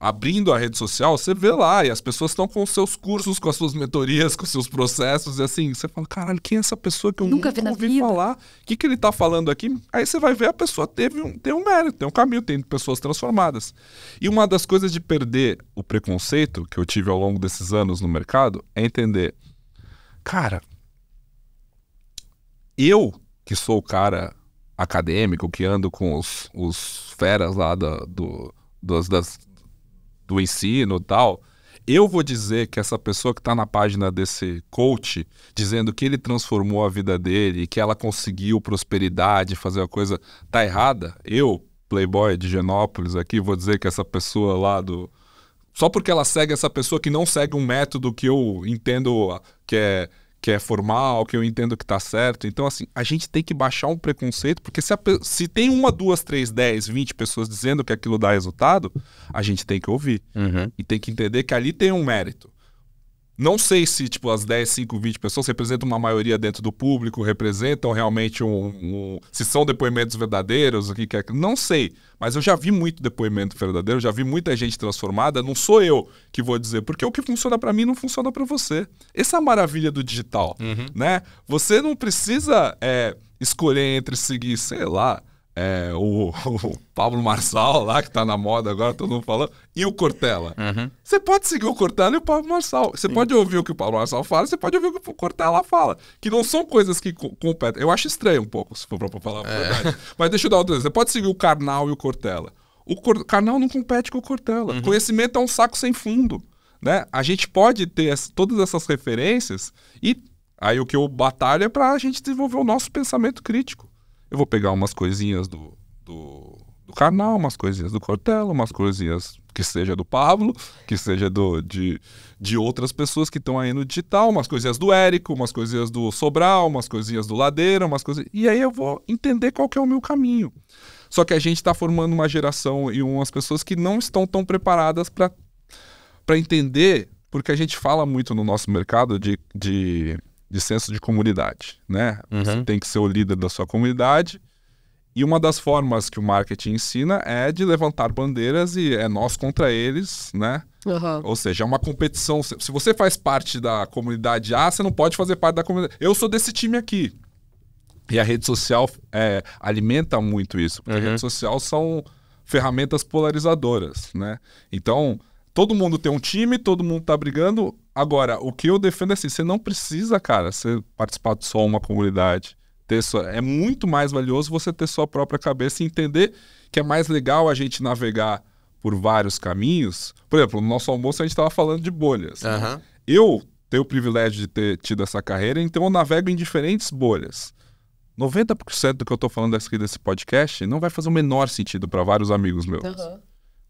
abrindo a rede social, você vê lá e as pessoas estão com seus cursos, com as suas mentorias, com seus processos e assim, você fala, caralho, quem é essa pessoa que eu nunca, nunca vi ouvi falar? O que, que ele está falando aqui? Aí você vai ver a pessoa teve um, tem um mérito, tem um caminho, tem pessoas transformadas. E uma das coisas de perder o preconceito que eu tive ao longo desses anos no mercado é entender, cara, eu que sou o cara acadêmico que ando com os, os feras lá da, do, das, do ensino e tal, eu vou dizer que essa pessoa que está na página desse coach, dizendo que ele transformou a vida dele, que ela conseguiu prosperidade, fazer a coisa, tá errada? Eu, playboy de Genópolis aqui, vou dizer que essa pessoa lá do... Só porque ela segue essa pessoa que não segue um método que eu entendo ah, que é que é formal, que eu entendo que tá certo. Então, assim, a gente tem que baixar um preconceito, porque se, a, se tem uma, duas, três, dez, vinte pessoas dizendo que aquilo dá resultado, a gente tem que ouvir. Uhum. E tem que entender que ali tem um mérito. Não sei se, tipo, as 10, 5, 20 pessoas representam uma maioria dentro do público, representam realmente um. um se são depoimentos verdadeiros, o que quer. Não sei. Mas eu já vi muito depoimento verdadeiro, já vi muita gente transformada. Não sou eu que vou dizer, porque o que funciona para mim não funciona para você. Essa é a maravilha do digital, uhum. né? Você não precisa é, escolher entre seguir, sei lá, é, o, o, Pablo Marçal lá, que tá na moda agora, todo mundo falando, e o Cortella. Uhum. Você pode seguir o Cortella e o Pablo Marçal. Você pode ouvir o que o Pablo Marçal fala, você pode ouvir o que o Cortella fala. Que não são coisas que competem. Eu acho estranho um pouco, se for pra falar a é. verdade. Mas deixa eu dar outra Você pode seguir o Carnal e o Cortella. O Cor Carnal não compete com o Cortella. Uhum. Conhecimento é um saco sem fundo. Né? A gente pode ter as, todas essas referências e aí o que eu batalho é para a gente desenvolver o nosso pensamento crítico. Eu vou pegar umas coisinhas do, do, do umas coisinhas do Cortella, umas coisinhas que seja do Pablo, que seja do, de, de outras pessoas que estão aí no digital, umas coisinhas do Érico, umas coisinhas do Sobral, umas coisinhas do Ladeira, umas coisas. E aí eu vou entender qual que é o meu caminho. Só que a gente está formando uma geração e umas pessoas que não estão tão preparadas para entender, porque a gente fala muito no nosso mercado de, de de senso de comunidade, né? Uhum. Você tem que ser o líder da sua comunidade. E uma das formas que o marketing ensina é de levantar bandeiras e é nós contra eles, né? Uhum. Ou seja, é uma competição. Se você faz parte da comunidade A, você não pode fazer parte da comunidade. Eu sou desse time aqui. E a rede social é, alimenta muito isso, porque uhum. a rede social são ferramentas polarizadoras, né? Então, todo mundo tem um time, todo mundo tá brigando. Agora, o que eu defendo é assim: você não precisa, cara, você participar de só uma comunidade. Ter sua... É muito mais valioso você ter sua própria cabeça e entender que é mais legal a gente navegar por vários caminhos. Por exemplo, no nosso almoço a gente estava falando de bolhas. Uhum. Eu tenho o privilégio de ter tido essa carreira, então eu navego em diferentes bolhas. 90% do que eu estou falando aqui desse podcast não vai fazer o menor sentido para vários amigos meus. Uhum.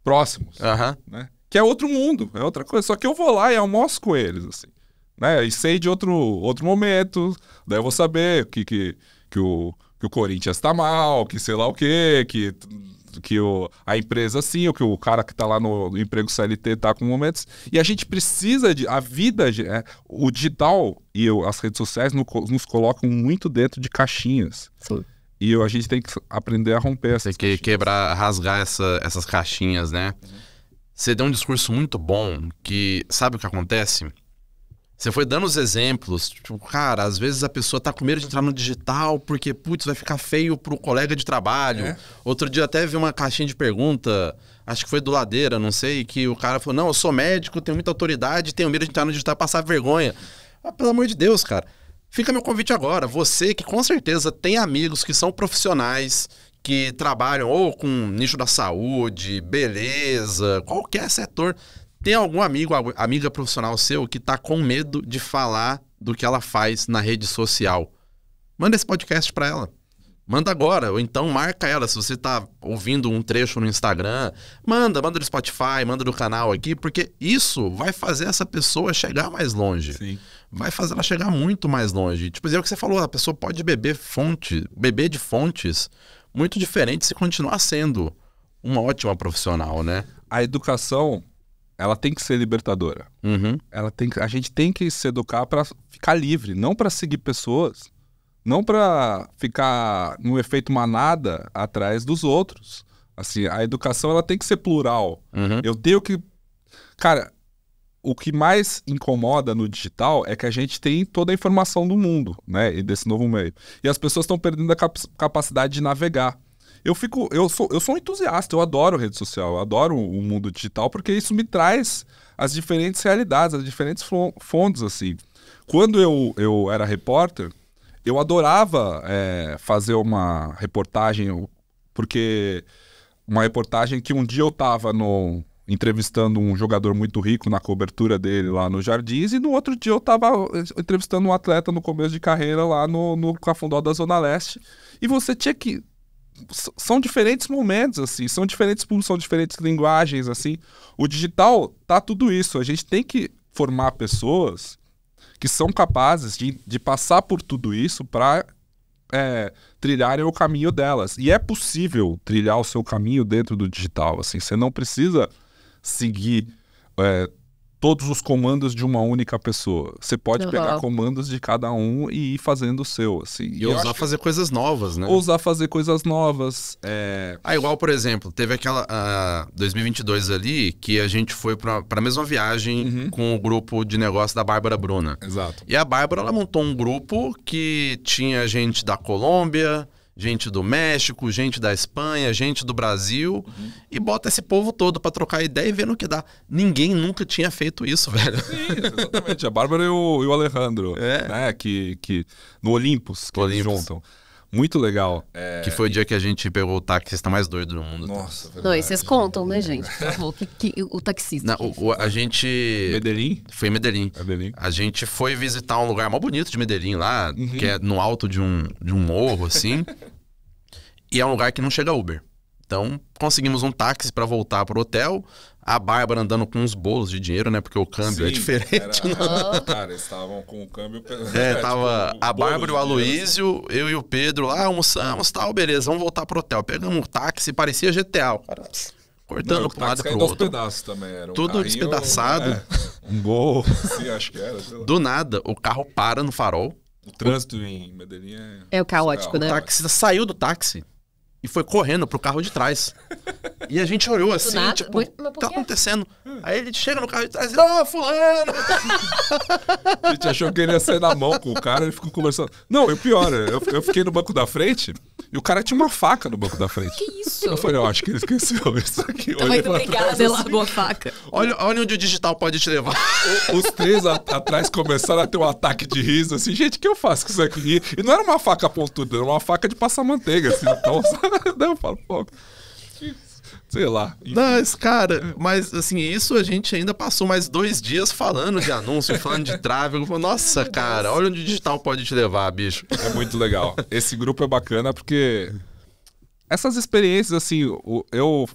Próximos. Uhum. Né? que é outro mundo, é outra coisa. Só que eu vou lá e almoço com eles, assim. Né? E sei de outro, outro momento, daí eu vou saber que, que, que, o, que o Corinthians tá mal, que sei lá o quê, que, que o, a empresa sim, ou que o cara que tá lá no, no emprego CLT tá com momentos. E a gente precisa de. A vida, é, o digital e eu, as redes sociais no, nos colocam muito dentro de caixinhas. Sim. E a gente tem que aprender a romper essas Tem que caixinhas. quebrar, rasgar essa, essas caixinhas, né? Uhum. Você deu um discurso muito bom que sabe o que acontece? Você foi dando os exemplos, tipo, cara, às vezes a pessoa tá com medo de entrar no digital porque, putz, vai ficar feio pro colega de trabalho. É. Outro dia até vi uma caixinha de pergunta, acho que foi do Ladeira, não sei, que o cara falou: Não, eu sou médico, tenho muita autoridade, tenho medo de entrar no digital e passar vergonha. Ah, pelo amor de Deus, cara. Fica meu convite agora. Você que com certeza tem amigos que são profissionais, que trabalham ou com nicho da saúde, beleza, qualquer setor. Tem algum amigo, amiga profissional seu que está com medo de falar do que ela faz na rede social? Manda esse podcast para ela. Manda agora, ou então marca ela. Se você está ouvindo um trecho no Instagram, manda, manda do Spotify, manda do canal aqui, porque isso vai fazer essa pessoa chegar mais longe. Sim. Vai fazer ela chegar muito mais longe. Tipo, é o que você falou, a pessoa pode beber fonte, beber de fontes muito diferente se continuar sendo uma ótima profissional, né? A educação, ela tem que ser libertadora. Uhum. Ela tem que, a gente tem que se educar para ficar livre, não para seguir pessoas, não para ficar no efeito manada atrás dos outros. Assim, a educação ela tem que ser plural. Uhum. Eu tenho que, cara, o que mais incomoda no digital é que a gente tem toda a informação do mundo, né? E desse novo meio. E as pessoas estão perdendo a cap capacidade de navegar. Eu fico, eu sou, eu sou um entusiasta, eu adoro rede social, eu adoro o mundo digital, porque isso me traz as diferentes realidades, as diferentes fontes, assim. Quando eu, eu era repórter, eu adorava é, fazer uma reportagem, porque uma reportagem que um dia eu tava no, entrevistando um jogador muito rico na cobertura dele lá no Jardins, e no outro dia eu estava eh, entrevistando um atleta no começo de carreira lá no, no Cafundó da Zona Leste. E você tinha que. São diferentes momentos, assim, são diferentes públicos, são diferentes linguagens, assim. O digital tá tudo isso. A gente tem que formar pessoas que são capazes de, de passar por tudo isso para é, eh, trilharem o caminho delas. E é possível trilhar o seu caminho dentro do digital. Assim, você não precisa seguir é, todos os comandos de uma única pessoa. Você pode uhum. pegar comandos de cada um e ir fazendo o seu, assim. E, e ousar fazer que... coisas novas, né? Ousar fazer coisas novas. É... Ah, igual, por exemplo, teve aquela uh, 2022 ali que a gente foi para a mesma viagem uhum. com o grupo de negócio da Bárbara Bruna. Exato. E a Bárbara, ela montou um grupo que tinha gente da Colômbia, gente do México, gente da Espanha, gente do Brasil, uhum. e bota esse povo todo para trocar ideia e ver no que dá. Ninguém nunca tinha feito isso, velho. Sim, exatamente. A Bárbara e o, e o Alejandro, é. né? Que, que no Olympus, que Olympus. eles juntam. Muito legal. É... Que foi o dia que a gente pegou o taxista mais doido do mundo. Nossa, Não, e vocês contam, né, gente? o, que, que, o taxista. Não, o, o, a gente. Medellín? Foi em Medellín. Medellín. A gente foi visitar um lugar mó bonito de Medellín lá, uhum. que é no alto de um, de um morro, assim. e é um lugar que não chega Uber. Então, conseguimos um táxi para voltar pro hotel a Bárbara andando com uns bolos de dinheiro, né? Porque o câmbio é Sim, é diferente. Era... Né? Cara, eles estavam com o câmbio. É, tava tipo, a Bárbara, o assim. Aloísio, eu e o Pedro lá, almoçamos tal, beleza, vamos voltar pro hotel. Pegamos um táxi, parecia GTA. Cara, cortando não, pro lado pro outro. Pedaços também, era um Tudo carrinho, despedaçado. É. Um gol. Sim, acho que era. Do nada, o carro para no farol. O trânsito o... em Medellín é. É o caótico, né? O taxista saiu do táxi e foi correndo pro carro de trás. E a gente olhou assim, nada, tipo, o que tá acontecendo? Hum. Aí ele chega no carro de trás e diz, oh, fulano! a gente achou que ele ia sair na mão com o cara, ele ficou conversando. Não, e pior, eu, eu fiquei no banco da frente e o cara tinha uma faca no banco da frente. Que isso? Eu falei, ó, oh, acho que ele esqueceu isso aqui. Então, muito obrigada, ele largou a faca. Olha, olha onde o digital pode te levar. Os três a, atrás começaram a ter um ataque de riso, assim, gente, o que eu faço com isso aqui? E não era uma faca pontuda, era uma faca de passar manteiga, assim, então, sabe? eu falo, pô. Sei lá. Mas, cara, mas assim, isso a gente ainda passou mais dois dias falando de anúncio, falando de tráfego. Nossa, cara, olha onde o digital pode te levar, bicho. É muito legal. Esse grupo é bacana porque essas experiências, assim, eu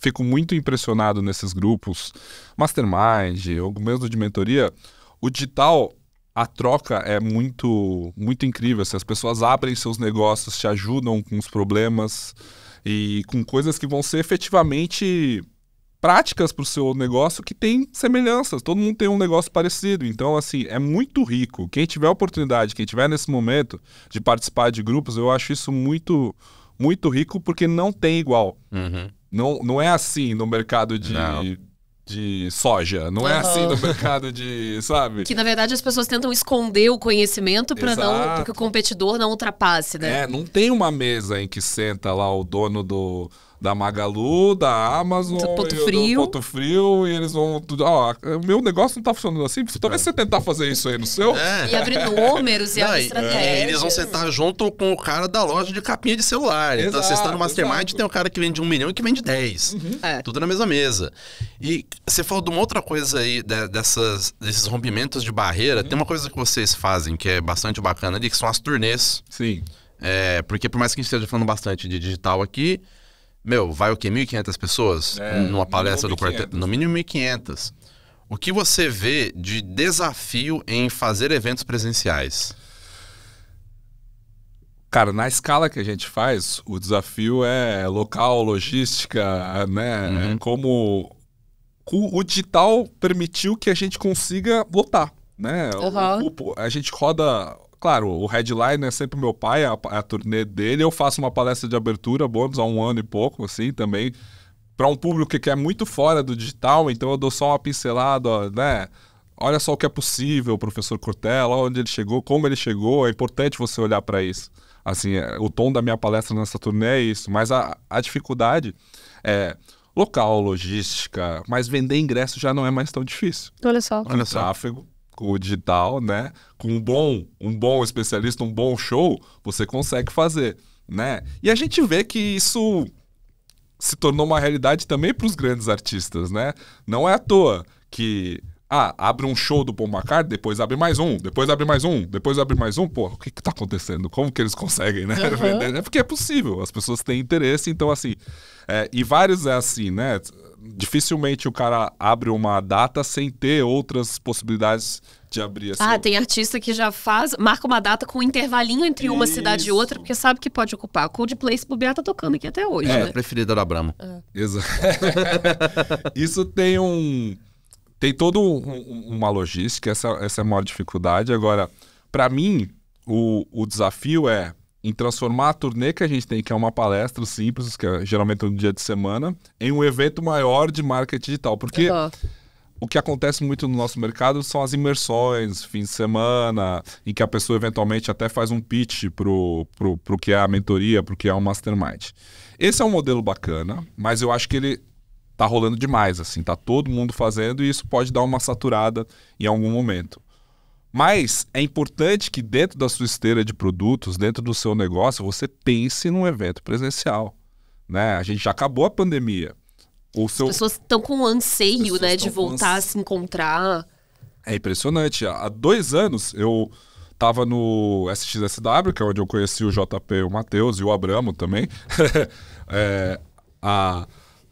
fico muito impressionado nesses grupos, mastermind, ou mesmo de mentoria. O digital a troca é muito, muito incrível. Assim, as pessoas abrem seus negócios, te ajudam com os problemas e com coisas que vão ser efetivamente práticas para o seu negócio que tem semelhanças. Todo mundo tem um negócio parecido. Então, assim, é muito rico. Quem tiver oportunidade, quem tiver nesse momento de participar de grupos, eu acho isso muito, muito rico porque não tem igual. Uhum. Não, não é assim no mercado de. Não de soja, não uhum. é assim no mercado de, sabe? Que na verdade as pessoas tentam esconder o conhecimento para não, que o competidor não ultrapasse, né? É, não tem uma mesa em que senta lá o dono do da Magalu, da Amazon, do Ponto Frio. Ponto Frio, e eles vão tudo. meu negócio não tá funcionando assim. Talvez é. você tentar fazer isso aí no seu. É. E abrir números e não, abrir é, estratégias. E eles vão sentar junto com o cara da loja de capinha de celular. Então, exato, então você está no Mastermind exato. tem um cara que vende um milhão e que vende dez. Uhum. É. Tudo na mesma mesa. E você falou de uma outra coisa aí, dessas, desses rompimentos de barreira. Uhum. Tem uma coisa que vocês fazem que é bastante bacana ali, que são as turnês. Sim. É, porque por mais que a gente esteja falando bastante de digital aqui, meu, vai o quê? 1.500 pessoas é, numa palestra do quarteto? No mínimo 1.500. O que você vê de desafio em fazer eventos presenciais? Cara, na escala que a gente faz, o desafio é local, logística, né? É uhum. É como o digital permitiu que a gente consiga botar né? Uhum. O, o, a gente roda Claro, o headline é sempre meu pai, a, a turnê dele. Eu faço uma palestra de abertura, bônus, há um ano e pouco, assim, também. Para um público que é muito fora do digital, então eu dou só uma pincelada, ó, né? Olha só o que é possível, professor Cortella, onde ele chegou, como ele chegou. É importante você olhar para isso. Assim, é, o tom da minha palestra nessa turnê é isso. Mas a, a dificuldade é local, logística, mas vender ingresso já não é mais tão difícil. Olha só. Olha só. Tráfego com o digital, né? Com um bom, um bom especialista, um bom show, você consegue fazer, né? E a gente vê que isso se tornou uma realidade também para os grandes artistas, né? Não é à toa que ah, abre um show do Paul McCartney, depois abre mais um, depois abre mais um, depois abre mais um. Pô, o que que tá acontecendo? Como que eles conseguem, né? Uhum. É porque é possível, as pessoas têm interesse, então assim. É, e vários é assim, né? dificilmente o cara abre uma data sem ter outras possibilidades de abrir. Assim. Ah, tem artista que já faz, marca uma data com um intervalinho entre uma Isso. cidade e outra, porque sabe que pode ocupar. Coldplay, se bobear, tá tocando aqui até hoje, É, né? preferida da Brahma. Ah. É. Exato. Isso tem um... Tem toda um, uma logística, essa, essa é a maior dificuldade. Agora, para mim, o, o desafio é em transformar a turnê que a gente tem, que é uma palestra simples, que é geralmente um dia de semana, em um evento maior de marketing digital. Porque uhum. o que acontece muito no nosso mercado são as imersões, fim de semana, em que a pessoa eventualmente até faz um pitch pro, pro, pro que é a mentoria, pro que é um mastermind. Esse é um modelo bacana, mas eu acho que ele tá rolando demais, assim, tá todo mundo fazendo e isso pode dar uma saturada em algum momento. Mas é importante que dentro da sua esteira de produtos, dentro do seu negócio, você pense num evento presencial. Né? A gente já acabou a pandemia. O seu... As pessoas estão né, com anseio né, de voltar anse... a se encontrar. É impressionante. Há dois anos eu estava no SXSW, que é onde eu conheci o JP, o Matheus e o Abramo também. é, a,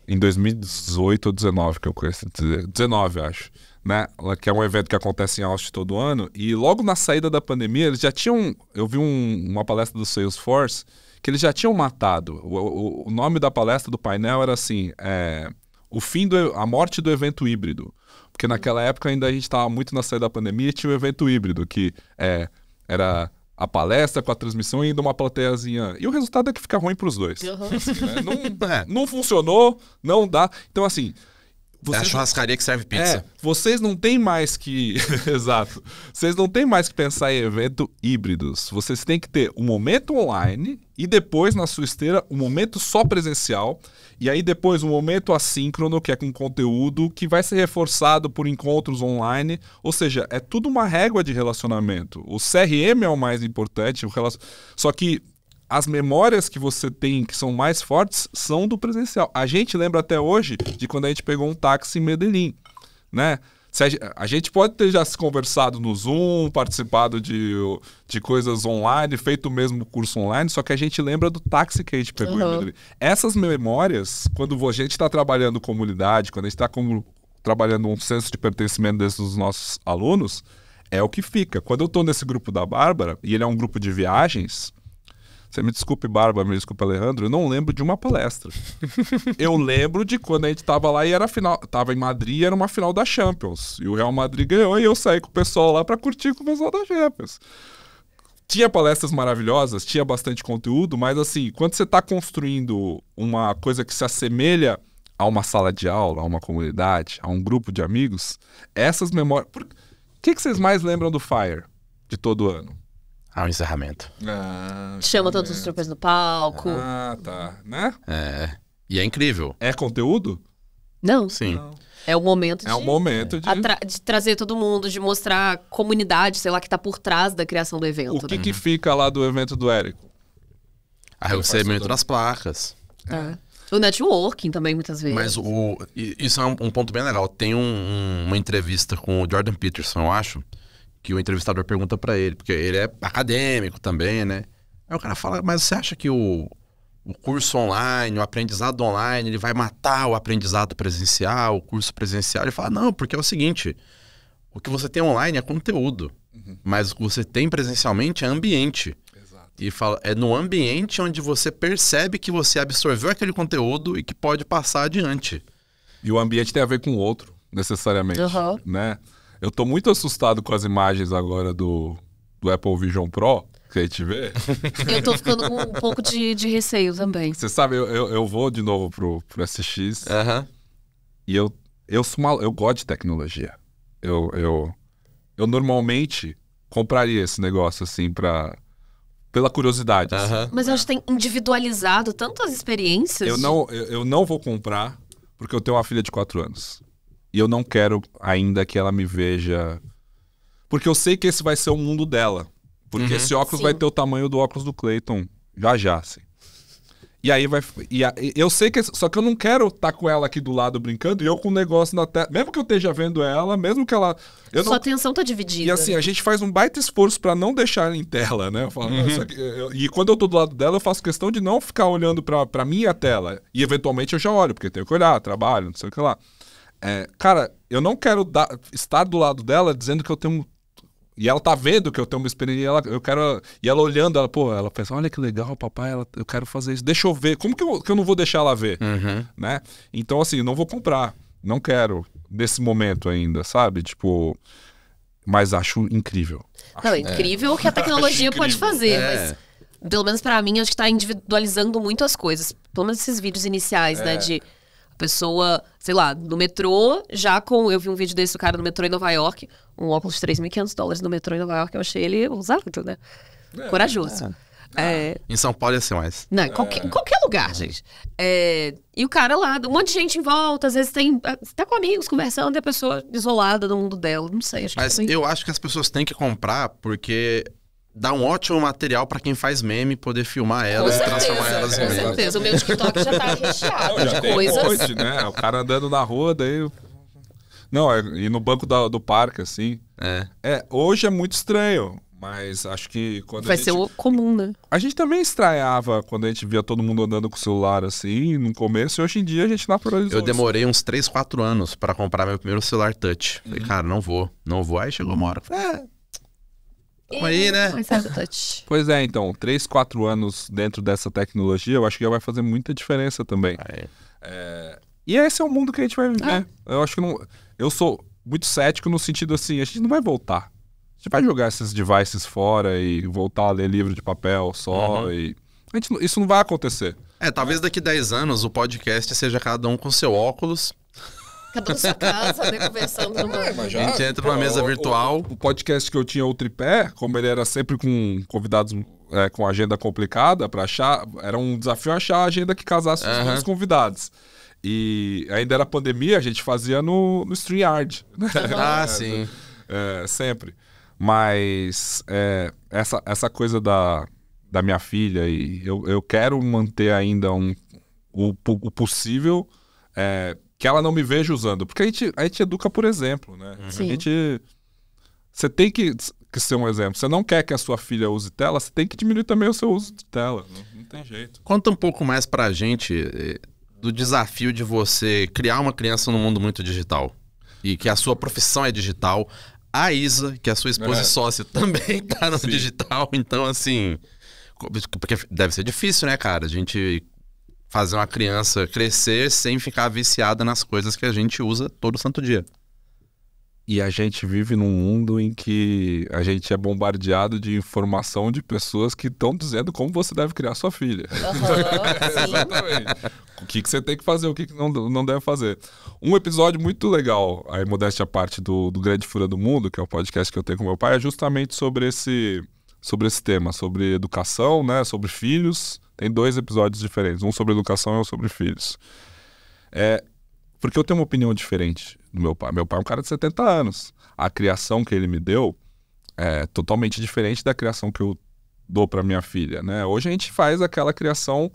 em 2018 ou 2019, que eu conheci. 19, acho né? Que é um evento que acontece em Austin todo ano. E logo na saída da pandemia, eles já tinham. Eu vi um, uma palestra do Salesforce que eles já tinham matado. O, o, o nome da palestra do painel era assim: é, o fim do, a morte do evento híbrido. Porque naquela época ainda a gente estava muito na saída da pandemia e tinha o um evento híbrido, que é, era a palestra com a transmissão e ainda uma plateiazinha. E o resultado é que fica ruim para os dois. Uhum. Assim, né? não, é. não funcionou, não dá. Então, assim, vocês é a churrascaria não... que serve pizza. É, vocês não tem mais que. Exato. Vocês não têm mais que pensar em evento híbridos. Vocês têm que ter um momento online e depois, na sua esteira, um momento só presencial. E aí depois um momento assíncrono, que é com conteúdo, que vai ser reforçado por encontros online. Ou seja, é tudo uma régua de relacionamento. O CRM é o mais importante. O relacion... Só que as memórias que você tem que são mais fortes são do presencial. A gente lembra até hoje de quando a gente pegou um táxi em Medellín, né? A gente pode ter já se conversado no Zoom, participado de, de coisas online, feito o mesmo curso online, só que a gente lembra do táxi que a gente pegou uhum. Essas memórias, quando a gente está trabalhando comunidade, quando a gente está trabalhando um senso de pertencimento desses nossos alunos, é o que fica. Quando eu estou nesse grupo da Bárbara, e ele é um grupo de viagens, você me desculpe, Barba, me desculpe, Alejandro, eu não lembro de uma palestra. eu lembro de quando a gente tava lá e era final. Tava em Madrid era uma final da Champions. E o Real Madrid ganhou e eu saí com o pessoal lá para curtir com o pessoal da Champions. Tinha palestras maravilhosas, tinha bastante conteúdo, mas assim, quando você está construindo uma coisa que se assemelha a uma sala de aula, a uma comunidade, a um grupo de amigos, essas memórias. O Por... que, que vocês mais lembram do Fire de todo ano? ao encerramento. Ah, Chama todos os tropas no palco. Ah, tá. Né? É. E é incrível. É conteúdo? Não. Sim. Não. É o é momento de, é um momento de... de... trazer todo mundo, de mostrar a comunidade, sei lá, que tá por trás da criação do evento. O que, né? que fica lá do evento do Érico? A ah, recebimento das placas. É. O networking também, muitas vezes. Mas o, isso é um, um ponto bem legal. Tem um, uma entrevista com o Jordan Peterson, eu acho, que o entrevistador pergunta para ele, porque ele é acadêmico também, né? Aí o cara fala, mas você acha que o, o curso online, o aprendizado online, ele vai matar o aprendizado presencial, o curso presencial? Ele fala, não, porque é o seguinte, o que você tem online é conteúdo, uhum. mas o que você tem presencialmente é ambiente. Exato. E fala, é no ambiente onde você percebe que você absorveu aquele conteúdo e que pode passar adiante. E o ambiente tem a ver com o outro, necessariamente, uhum. né? Eu tô muito assustado com as imagens agora do, do Apple Vision Pro que a gente vê. Eu tô ficando com um pouco de, de receio também. Você sabe, eu, eu, eu, vou de novo pro, pro SX. Uhum. E eu, eu, sou mal, eu gosto de tecnologia. Eu, eu, eu normalmente compraria esse negócio assim pra. Pela curiosidade. Uhum. Assim. Mas eu acho que tem individualizado tantas experiências. Eu não, eu, eu não vou comprar porque eu tenho uma filha de 4 anos. E eu não quero ainda que ela me veja. Porque eu sei que esse vai ser o mundo dela. Porque uhum. esse óculos Sim. vai ter o tamanho do óculos do Clayton. Já já, assim. E aí vai. E a, eu sei que. Só que eu não quero estar tá com ela aqui do lado brincando e eu com o um negócio na tela. Mesmo que eu esteja vendo ela, mesmo que ela. Eu Sua não... atenção tá dividida. E assim, a gente faz um baita esforço para não deixar ela em tela, né? Eu falo, uhum. aqui, eu... e quando eu tô do lado dela, eu faço questão de não ficar olhando pra, pra minha tela. E eventualmente eu já olho, porque tenho que olhar, trabalho, não sei o que lá. É, cara, eu não quero dar, estar do lado dela dizendo que eu tenho. E ela tá vendo que eu tenho uma experiência. E ela, eu quero, e ela olhando, ela, pô, ela pensa: olha que legal, papai, ela, eu quero fazer isso. Deixa eu ver. Como que eu, que eu não vou deixar ela ver? Uhum. Né? Então, assim, não vou comprar. Não quero nesse momento ainda, sabe? Tipo. Mas acho incrível. Acho... Não, incrível é. o que a tecnologia pode fazer, é. mas pelo menos para mim, acho que tá individualizando muito as coisas. Pelo menos esses vídeos iniciais, né, é. né? De pessoa, sei lá, no metrô, já com. Eu vi um vídeo desse do cara no metrô em Nova York, um óculos de 3.500 dólares no metrô em Nova York, eu achei ele ousado, né? É, Corajoso. É. É... Em São Paulo ia ser mais. Não, em qualquer, é... qualquer lugar, gente. É... E o cara lá, um monte de gente em volta, às vezes tem. Tá com amigos conversando e a pessoa isolada do mundo dela. Não sei. Acho Mas que eu acho que as pessoas têm que comprar, porque dá um ótimo material para quem faz meme poder filmar elas com e certeza, transformar elas em meme. Com certeza, o meu TikTok já tá recheado de coisas. Hoje, né? O cara andando na rua, daí. Não, é, e no banco do, do parque, assim. É. é. Hoje é muito estranho, mas acho que quando. Vai gente... ser o comum, né? A gente também estranhava quando a gente via todo mundo andando com o celular assim, no começo, e hoje em dia a gente naturalizou. Eu demorei isso. uns 3, 4 anos para comprar meu primeiro celular touch. Falei, uhum. cara, não vou, não vou. Aí chegou uma hora. É ah, aí, né? Pois é, então, 3, 4 anos dentro dessa tecnologia, eu acho que já vai fazer muita diferença também. Ah, é? é. E esse é o mundo que a gente vai viver. Ah. Né? Eu acho que não. Eu sou muito cético no sentido assim, a gente não vai voltar. A gente vai jogar esses devices fora e voltar a ler livro de papel só uhum. e. Gente, isso não vai acontecer. É, talvez daqui 10 anos o podcast seja cada um com seu óculos, cada um sua casa, né, conversando. É, mas já, a gente entra numa mesa virtual. O, o, podcast que eu tinha, o Tripé, como ele era sempre com convidados é, com agenda complicada, para achar, era um desafio achar a agenda que casasse uhum. os convidados. E ainda era pandemia, a gente fazia no, no StreamYard. Né? Ah, sim. É, sempre. Mas é, essa, essa coisa da, da minha filha, e eu, eu quero manter ainda um, o, o possível é, que ela não me veja usando. Porque a gente, a gente educa por exemplo, né? Sim. Uhum. A gente. Você tem que, que ser um exemplo. Você não quer que a sua filha use tela, você tem que diminuir também o seu uso de tela. Não, né? não tem jeito. Conta um pouco mais pra gente eh, do desafio de você criar uma criança num mundo muito digital. E que a sua profissão é digital. A Isa, que é a sua esposa é. e sócia, também tá no Sim. digital. Então, assim. Porque deve ser difícil, né, cara? A gente fazer uma criança crescer sem ficar viciada nas coisas que a gente usa todo santo dia. E a gente vive num mundo em que a gente é bombardeado de informação de pessoas que estão dizendo como você deve criar sua filha. Uhum, Exatamente. O que, que você tem que fazer, o que, que não, não deve fazer. Um episódio muito legal, aí modéstia à parte do, do Grande Fura do Mundo, que é o um podcast que eu tenho com meu pai, é justamente sobre esse, sobre esse tema, sobre educação, né? Sobre filhos tem dois episódios diferentes, um sobre educação e um sobre filhos. É, porque eu tenho uma opinião diferente do meu pai. Meu pai é um cara de 70 anos. A criação que ele me deu é totalmente diferente da criação que eu dou para minha filha, né? Hoje a gente faz aquela criação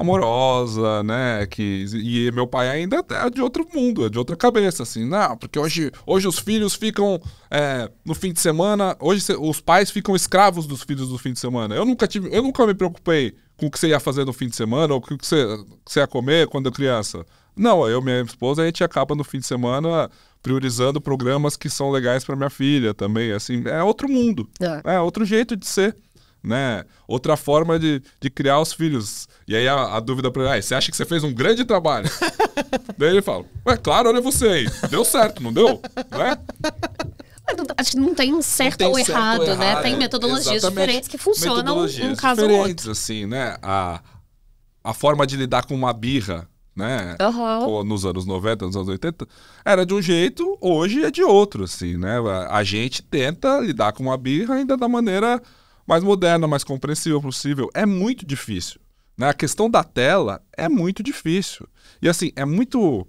amorosa, né? Que, e meu pai ainda é, é de outro mundo, é de outra cabeça, assim. Não, né, porque hoje, hoje os filhos ficam é, no fim de semana, hoje os pais ficam escravos dos filhos no fim de semana. Eu nunca tive, eu nunca me preocupei com o que você ia fazer no fim de semana ou com o que você, que você ia comer quando criança. Não, eu e minha esposa, a gente acaba no fim de semana priorizando programas que são legais para minha filha também, assim, é outro mundo, é, é outro jeito de ser, né? Outra forma de, de criar os filhos e aí a, a dúvida para ele, ah, você acha que você fez um grande trabalho? Daí ele fala, ué, claro, olha você aí. Deu certo, não deu? Né? Não é? Acho que não tem um certo, tem ou, certo errado, ou, errado, né? Tem é, metodologias Exatamente. diferentes que funcionam um caso ou outro. assim, né? A, a forma de lidar com uma birra, né? Uhum. nos anos 90, nos anos 80, era de um jeito, hoje é de outro, assim, né? A gente tenta lidar com uma birra ainda da maneira mais moderna, mais compreensível possível. É muito difícil. Né? A questão da tela é muito difícil. E assim, é muito.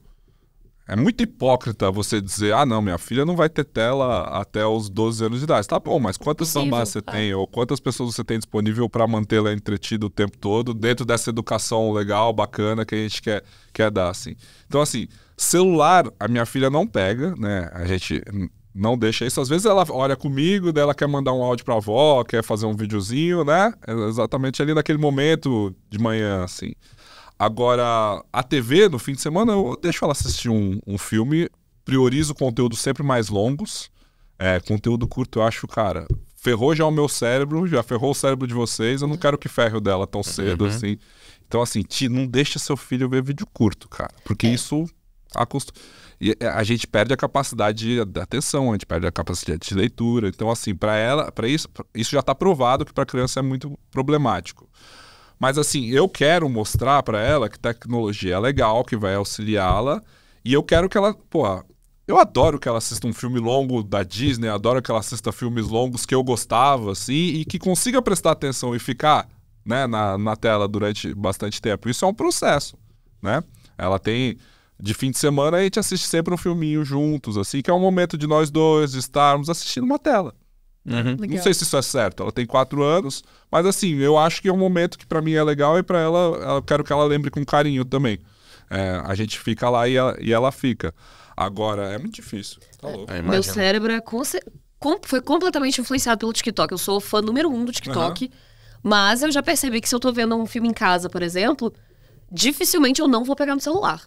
É muito hipócrita você dizer, ah, não, minha filha não vai ter tela até os 12 anos de idade. Tá bom, mas quantas sambas você é. tem? Ou quantas pessoas você tem disponível para mantê-la entretida o tempo todo, dentro dessa educação legal, bacana que a gente quer, quer dar, assim. Então, assim, celular, a minha filha não pega, né? A gente não deixa isso. Às vezes ela olha comigo, dela quer mandar um áudio pra avó, quer fazer um videozinho, né? É exatamente ali naquele momento de manhã, assim. Agora, a TV, no fim de semana, eu deixo ela assistir um, um filme, priorizo conteúdos sempre mais longos. É, conteúdo curto, eu acho, cara, ferrou já o meu cérebro, já ferrou o cérebro de vocês, eu não quero que ferre o dela tão uhum. cedo, uhum. assim. Então, assim, te, não deixa seu filho ver vídeo curto, cara. Porque é. isso. A e é, a gente perde a capacidade de atenção, a gente perde a capacidade de leitura. Então, assim, para ela, para isso, isso já está provado que para criança é muito problemático. Mas assim, eu quero mostrar para ela que tecnologia é legal, que vai auxiliá-la, e eu quero que ela, pô, eu adoro que ela assista um filme longo da Disney, adoro que ela assista filmes longos que eu gostava, assim, e que consiga prestar atenção e ficar, né, na, na tela durante bastante tempo. Isso é um processo, né? Ela tem de fim de semana, a gente assiste sempre um filminho juntos, assim, que é um momento de nós dois, de estarmos assistindo uma tela. Uhum. Não sei se isso é certo. Ela tem quatro anos, mas assim, eu acho que é um momento que para mim é legal e para ela, eu quero que ela lembre com carinho também. É, a gente fica lá e ela, e ela, fica. Agora, é muito difícil. Tá é, Meu cérebro é Com... foi completamente influenciado pelo TikTok. Eu sou fã número um do TikTok, uhum. mas eu já percebi que se eu tô vendo um filme em casa, por exemplo, dificilmente eu não vou pegar no celular.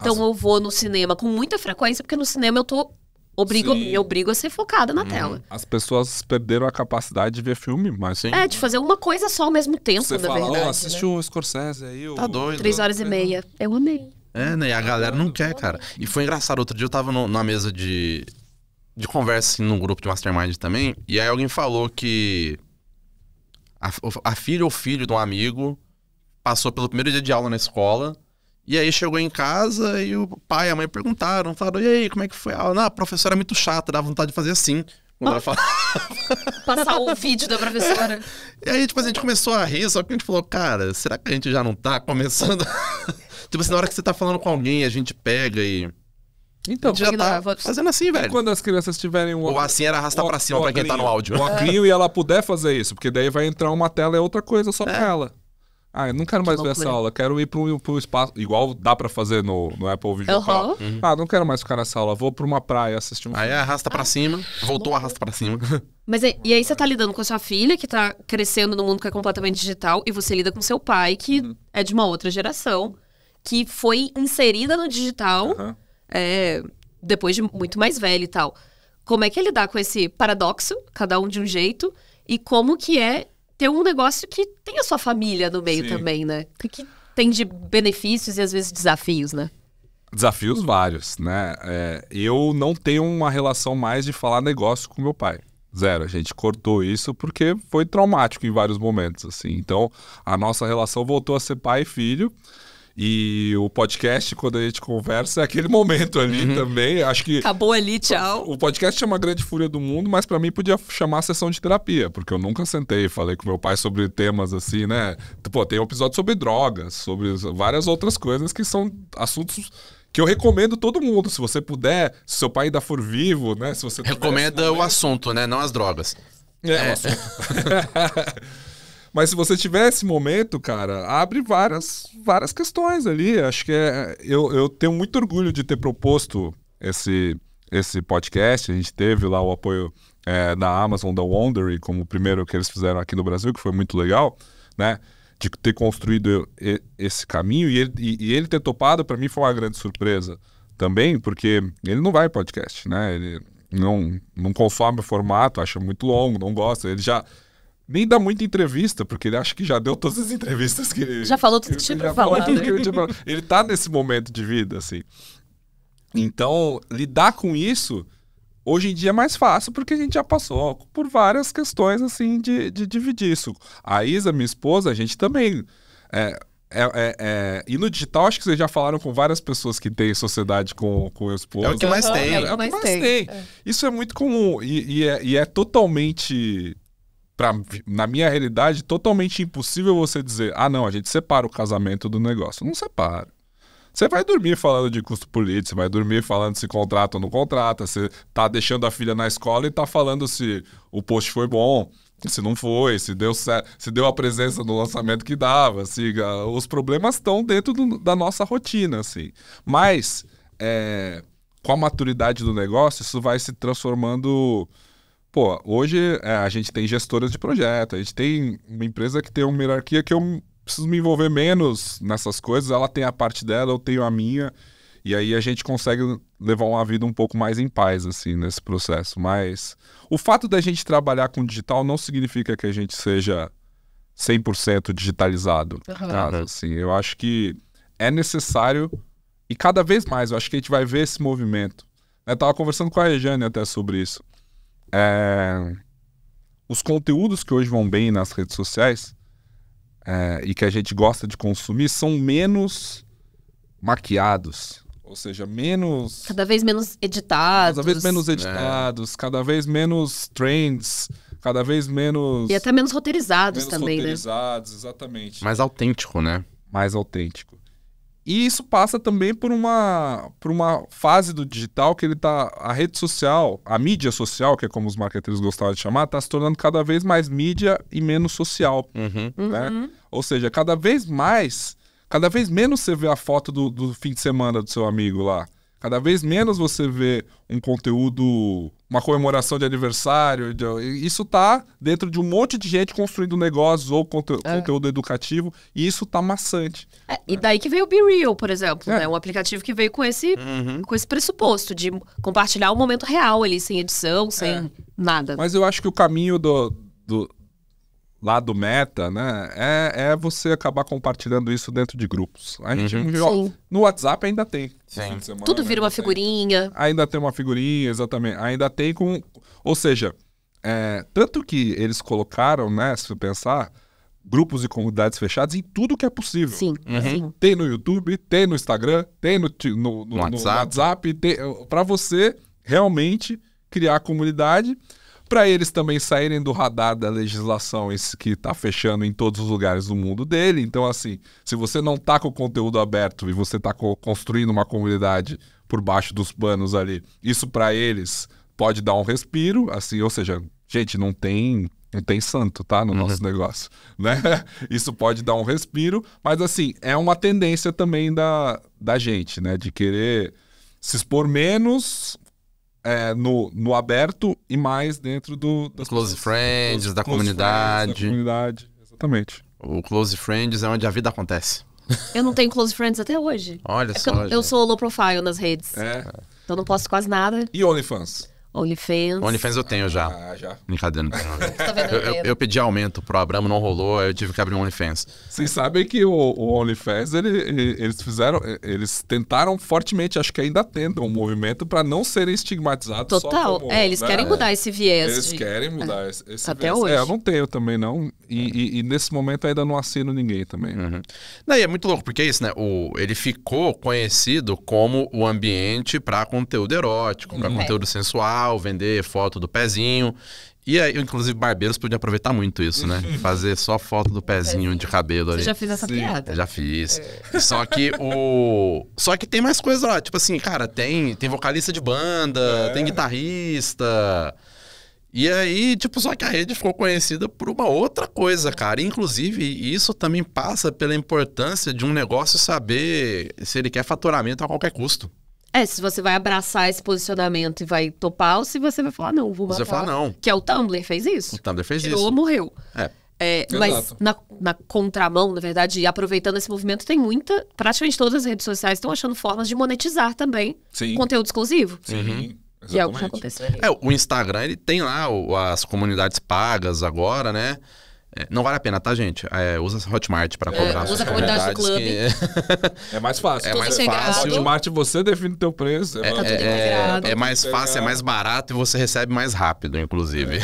Então eu vou no cinema com muita frequência, porque no cinema eu tô obrigo, me obrigo a ser focada na hum. tela. As pessoas perderam a capacidade de ver filme, mas sim. É, de fazer uma coisa só ao mesmo tempo, Você na fala, verdade. Oh, assiste né? o Scorsese aí. O... Tá doido. Três horas e meia. Eu amei. É, né? E a galera não quer, cara. E foi engraçado. Outro dia eu tava no, na mesa de, de conversa, assim, num grupo de mastermind também. E aí alguém falou que a, a filha ou filho de um amigo passou pelo primeiro dia de aula na escola e aí chegou em casa e o pai e a mãe perguntaram, falaram, e aí, como é que foi a aula? Não, a professora é muito chata, dá vontade de fazer assim. Ah. Passar o vídeo da professora. E aí, tipo assim, a gente começou a rir, só que a gente falou, cara, será que a gente já não tá começando? tipo assim, na hora que você tá falando com alguém, a gente pega e. Então, já tá vou... fazendo assim, velho. E quando as crianças tiverem um. Ou assim era arrastar o, pra cima o, pra quem tá no áudio. O óculos é. e ela puder fazer isso, porque daí vai entrar uma tela é outra coisa só é. pra ela. Ah, eu não quero mais ver essa aula, quero ir pro, pro espaço. Igual dá pra fazer no, no Apple Vision. uhum. Uhum. Ah, não quero mais ficar nessa aula, vou pra uma praia assistir um Aí arrasta pra ah. cima, voltou, Bom. arrasta pra cima. Mas e, e aí você tá lidando com a sua filha, que tá crescendo num mundo que é completamente digital, e você lida com seu pai, que uhum. é de uma outra geração, que foi inserida no digital uhum. é, depois de muito mais velha e tal. Como é que é lidar com esse paradoxo, cada um de um jeito, e como que é ter um negócio que tem a sua família no meio Sim. também, né? O que tem de benefícios e às vezes desafios, né? Desafios vários, né? É, eu não tenho uma relação mais de falar negócio com meu pai. Zero. A gente cortou isso porque foi traumático em vários momentos, assim. Então, a nossa relação voltou a ser pai e filho. E o podcast, quando a gente conversa, é aquele momento ali uhum. também. Acho que. Acabou ali, tchau. O podcast chama é Grande Fúria do Mundo, mas para mim podia chamar a sessão de terapia, porque eu nunca sentei e falei com meu pai sobre temas assim, né? Pô, tem um episódio sobre drogas, sobre várias outras coisas que são assuntos que eu recomendo todo mundo, se você puder, se seu pai ainda for vivo, né? Se você Recomenda o assunto, né? Não as drogas. É, é. o assunto. Mas se você tiver esse momento, cara, abre várias, várias questões ali. Acho que é, eu, eu tenho muito orgulho de ter proposto esse, esse podcast. A gente teve lá o apoio é, da Amazon, da Wondery, como o primeiro que eles fizeram aqui no Brasil, que foi muito legal, né? De ter construído esse caminho e ele, e ele ter topado, para mim, foi uma grande surpresa também, porque ele não vai podcast, né? Ele não, não consome o formato, acha muito longo, não gosta. Ele já nem dá muita entrevista, porque ele acha que já deu todas as entrevistas que ele. Já falou tudo que né? tinha pra falar. Né? ele tá nesse momento de vida, assim. Então, lidar com isso, hoje em dia é mais fácil, porque a gente já passou por várias questões, assim, de, de dividir isso. A Isa, minha esposa, a gente também. É, é, é, é, e no digital, acho que vocês já falaram com várias pessoas que têm sociedade com, com o esposo. É o que mais tem. É, o que é mais, tem. É. Isso é muito comum e, e, é, e é totalmente pra, na minha realidade, totalmente impossível você dizer: ah, não, a gente separa o casamento do negócio. Não separa. Você vai dormir falando de custo político, você vai dormir falando se contrata ou não contrata, você tá deixando a filha na escola e tá falando se o post foi bom, se não foi, se deu certo, se deu a presença no lançamento que dava, assim, os problemas estão dentro do, da nossa rotina, assim. Mas é, com a maturidade do negócio, isso vai se transformando Pô, hoje é, a gente tem gestoras de projeto, a gente tem uma empresa que tem uma hierarquia que eu preciso me envolver menos nessas coisas, ela tem a parte dela, eu tenho a minha, e aí a gente consegue levar uma vida um pouco mais em paz, assim, nesse processo. Mas o fato da gente trabalhar com digital não significa que a gente seja 100% digitalizado. Uhum. assim, eu acho que é necessário e cada vez mais, eu acho que a gente vai ver esse movimento. Eu tava conversando com a Rejane até sobre isso é, os conteúdos que hoje vão bem nas redes sociais é, e que a gente gosta de consumir são menos maquiados. Ou seja, menos. Cada vez menos editados. Cada vez menos editados, é. cada vez menos trends, cada vez menos. E até menos roteirizados menos também, roteirizados, né? Roteirizados, exatamente. Mais autêntico, né? Mais autêntico. E isso passa também por uma, por uma fase do digital que ele tá. A rede social, a mídia social, que é como os marketeiros gostavam de chamar, está se tornando cada vez mais mídia e menos social. Uhum. Né? Uhum. Ou seja, cada vez mais, cada vez menos você vê a foto do, do fim de semana do seu amigo lá. Cada vez menos você vê um conteúdo, uma comemoração de aniversário. De, isso tá dentro de um monte de gente construindo negócios ou conte é. conteúdo educativo e isso tá maçante. É, e daí que veio o Be Real, por exemplo, é. né? Um aplicativo que veio com esse, uhum. com esse pressuposto de compartilhar o momento real ali, sem edição, sem é. nada. Mas eu acho que o caminho do, do lá do meta, né? É, é você acabar compartilhando isso dentro de grupos. A gente uhum. no WhatsApp ainda tem. Sim. Semana, Tudo vira uma tem. figurinha. Ainda tem uma figurinha, exatamente. Ainda tem com. Ou seja, é, tanto que eles colocaram, né, se pensar, grupos e comunidades fechadas em tudo que é possível. Sim, uhum. sim. Tem no YouTube, tem no Instagram, tem no, no, no, no WhatsApp, WhatsApp para você realmente criar a comunidade para eles também saírem do radar da legislação esse que está fechando em todos os lugares do mundo dele. Então, assim, se você não está com o conteúdo aberto e você está co construindo uma comunidade por baixo dos panos ali, isso para eles pode dar um respiro, assim, ou seja, gente, não tem não tem santo, tá? No uhum. nosso negócio, né? Isso pode dar um respiro, mas assim, é uma tendência também da, da gente, né? De querer se expor menos, é, no, no aberto e mais dentro do... Das close pessoas, friends, da close comunidade. Friends, da comunidade, exatamente. O close friends é onde a vida acontece. Eu não tenho close friends até hoje. Olha é só. Eu, eu, sou low profile nas redes. É. Então não posto quase nada. E OnlyFans? OnlyFans. OnlyFans eu tenho já. Ah, já. Brincadeira, não tenho. Tá eu, eu, eu, pedi aumento pro Abramo, não rolou, aí eu tive que abrir um OnlyFans. Vocês sabem que o, o OnlyFans, ele, ele, eles fizeram, eles tentaram fortemente, acho que ainda tentam, um movimento para não serem estigmatizados. Total. Como, é, eles né? querem mudar esse viés. Eles de... querem mudar é. esse, Até viés. hoje. É, eu não tenho também, não. E, e, e nesse momento ainda não assino ninguém também. Uhum. Não, e é muito louco, porque é isso, né? O, ele ficou conhecido como o ambiente para conteúdo erótico, para uhum. conteúdo é. sensual tal, vender foto do pezinho. E aí, inclusive, barbeiros podiam aproveitar muito isso, né? Fazer só foto do pezinho de cabelo ali. Você já fiz essa Sim. piada? Eu já fiz. É. Só que o. Só que tem mais coisas lá. Tipo assim, cara, tem, tem vocalista de banda, é. tem guitarrista. E aí, tipo, só que a rede ficou conhecida por uma outra coisa, cara. Inclusive, isso também passa pela importância de um negócio saber se ele quer faturamento a qualquer custo. É, se você vai abraçar esse posicionamento e vai topar, ou se você vai falar, não, vou matar. Você fala, não. Que é o Tumblr, fez isso. O Tumblr fez Tirou, isso. Ou morreu. É. É, mas na, na, contramão, na verdade, e aproveitando esse movimento, tem muita. Praticamente todas as redes sociais estão achando formas de monetizar também Sim. conteúdo exclusivo. Sim. Uhum. E é o que já aconteceu. É, o Instagram, ele tem lá o, as comunidades pagas agora, né? É, não vale a pena, tá, gente? É, usa Hotmart para é, cobrar. É, usa a comunidade do clube. Que... é mais fácil. É mais fácil. Hotmart você define o teu preço. É, é, é, tá é, mais fácil, é mais barato e você recebe mais rápido, inclusive.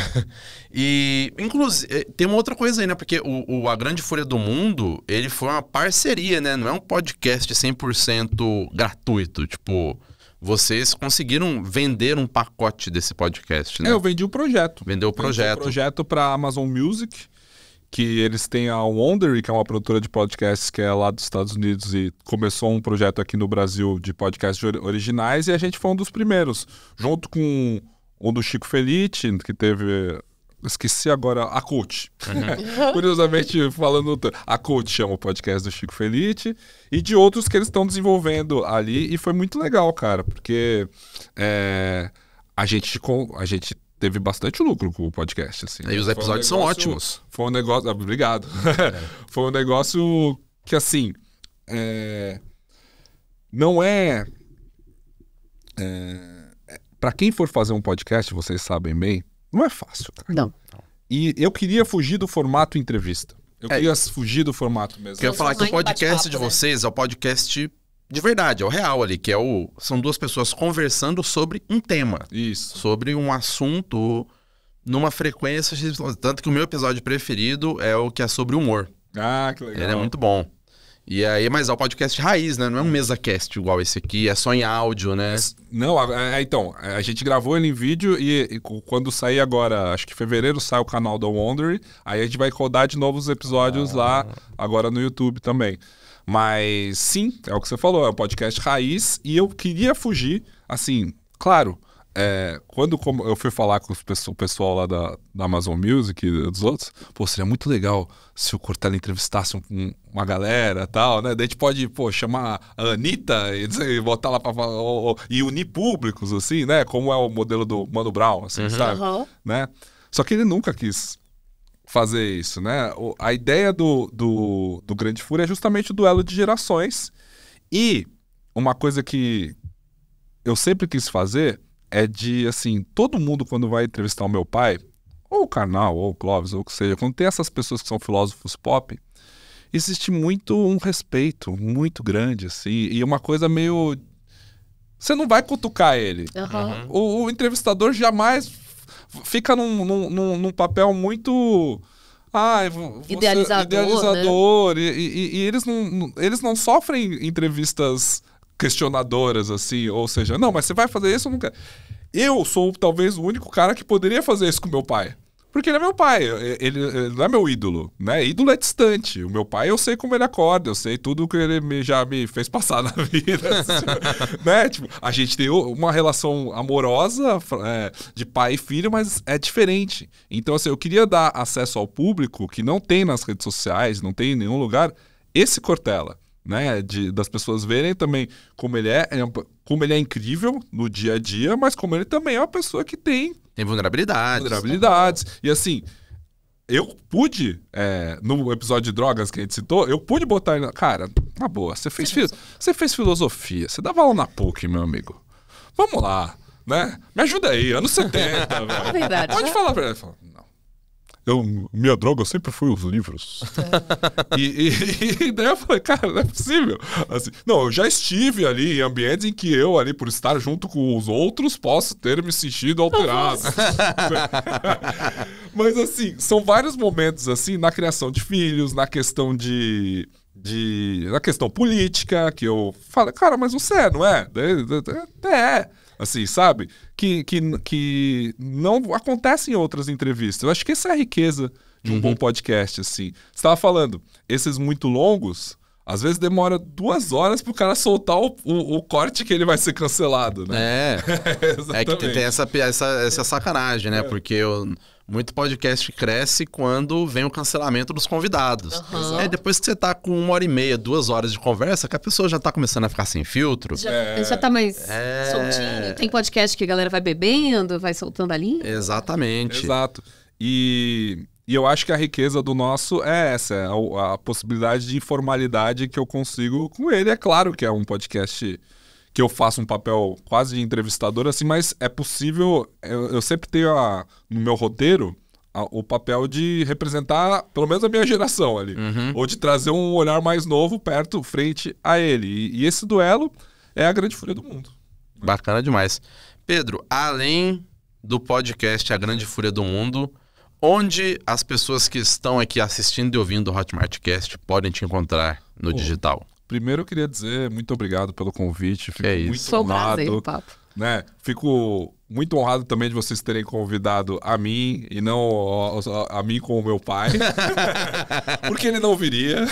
E, inclusive, eh, tem uma outra coisa aí, né? Porque o, o, A Grande Folha do Mundo, ele foi uma parceria, né? Não é um podcast 100% gratuito. Tipo, vocês conseguiram vender um pacote desse podcast, né? É, eu vendi o projeto. Vendeu o projeto. Vendi o projeto para Amazon Music que eles têm a Wondery, que é uma produtora de podcasts que é lá dos Estados Unidos e começou um projeto aqui no Brasil de podcasts originais e a gente foi um dos primeiros, junto com um do Chico Felite que teve esqueci agora, a Coach. Uhum. Curiosamente, falando, a Coach chama o podcast do Chico Felite e de outros que eles estão desenvolvendo ali. E foi muito legal, cara, porque é, a, gente, a gente teve bastante lucro com o podcast. Assim, E né? os episódios um negócio, são ótimos. Foi um negócio. Ah, obrigado. É. foi um negócio que, assim. É, não é. é, é para quem for fazer um podcast, vocês sabem bem, não é fácil. Cara. Não. E eu queria fugir do formato entrevista. Eu é. queria fugir do formato mesmo. Queria falar que o podcast de né? vocês é o podcast de verdade, é o real ali, que é o. São duas pessoas conversando sobre um tema. Isso. Sobre um assunto numa frequência. Tanto que o meu episódio preferido é o que é sobre humor. Ah, que legal. Ele é muito bom. E aí, mas é o podcast raiz, né? Não é um mesa cast igual esse aqui, é só em áudio, né? Não, é, então, a gente gravou ele em vídeo e, e, quando sair agora, acho que em fevereiro sai o canal da Wondery, aí a gente vai rodar de novo os episódios ah. lá agora no YouTube também. Mas sim, é o que você falou, é um podcast raiz e eu queria fugir, assim, claro. É, quando eu fui falar com o pessoal lá da, da Amazon Music e dos outros, pô, seria muito legal se o Cortella entrevistasse um, uma galera tal, né? Daí a gente pode, pô, chamar a Anitta e, dizer, e botar lá pra ou, ou, e unir públicos, assim, né? Como é o modelo do Mano Brown, assim, uhum. sabe? Uhum. Né? Só que ele nunca quis fazer isso, né? O, a ideia do, do, do Grande Fúria é justamente o duelo de gerações. E uma coisa que eu sempre quis fazer é de, assim, todo mundo quando vai entrevistar o meu pai, ou o Karnal, ou o Clóvis, ou o que seja, quando tem essas pessoas que são filósofos pop, existe muito um respeito muito grande, assim, e uma coisa meio. Você não vai cutucar ele. Uhum. O, o, entrevistador jamais fica num, num, num papel muito. Ah, idealizador, idealizador né? e, e, e, eles, não, eles não sofrem entrevistas questionadoras, assim, ou seja, não, mas você vai fazer isso ou não quer? Eu sou talvez o único cara que poderia fazer isso com meu pai. Porque ele é meu pai, eh, ele, ele, eh, não é meu ídolo, né? Ídolo é distante. O meu pai, eu sei como ele acorda, eu sei tudo que ele me, já me fez passar na vida. Assim, né? Tipo, a gente tem uma relação amorosa é, de pai e filho, mas é diferente. Então, assim, eu queria dar acesso ao público que não tem nas redes sociais, não tem em nenhum lugar, esse Cortella. Né, de, das pessoas verem também como ele é, é como ele é incrível no dia a dia, mas como ele também é uma pessoa que tem tem vulnerabilidades. Vulnerabilidades. Tá? E assim, eu pude, é, no episódio de drogas que a gente citou, eu pude botar. Cara, na boa, você fez, fil... você fez filosofia, você dava aula na PUC, meu amigo. Vamos lá, né? Me ajuda aí, anos 70, É verdade. Pode falar pra ele. Fala, eu, minha droga sempre foi os livros. É. E, e, e, daí eu falei, cara, não é possível. Assim, não, eu já estive ali em ambientes em que eu, ali, por estar junto com os outros, posso ter me sentido alterado. Mas, assim, são vários momentos, assim, na criação de filhos, na questão de de na questão política, que eu falo, cara, mas você é, não é? É, é, assim, sabe? Que, que, que não acontece em outras entrevistas. Eu acho que essa é a riqueza de um uhum. bom podcast, assim. Você estava falando, esses muito longos, às vezes demora duas horas pro cara soltar o, o, o corte que ele vai ser cancelado, né? É. é que tem essa, essa, essa sacanagem, né? É. Porque eu muito podcast cresce quando vem o cancelamento dos convidados. Uhum. É depois que você tá com uma hora e meia, duas horas de conversa, que a pessoa já tá começando a ficar sem filtro. Já, é... já tá mais é... soltinho. Tem podcast que a galera vai bebendo, vai soltando a linha. Exatamente. Exato. E, e eu acho que a riqueza do nosso é essa, a, é a possibilidade de informalidade que eu consigo com ele. É claro que é um podcast que eu faço um papel quase de entrevistador, assim, mas é possível. Eu, eu sempre tenho a, no meu roteiro a, o papel de representar, pelo menos, a minha geração ali. Uhum. Ou de trazer um olhar mais novo perto, frente a ele. E, e esse duelo é a grande fúria do mundo. Bacana demais. Pedro, além do podcast A Grande Fúria do Mundo, onde as pessoas que estão aqui assistindo e ouvindo o Hotmartcast podem te encontrar no oh. digital? Primeiro eu queria dizer muito obrigado pelo convite. Fico é isso. muito Foi honrado. Prazer, papo. Né? Fico muito honrado também de vocês terem convidado a mim e não a, a, a mim com o meu pai. porque ele não viria.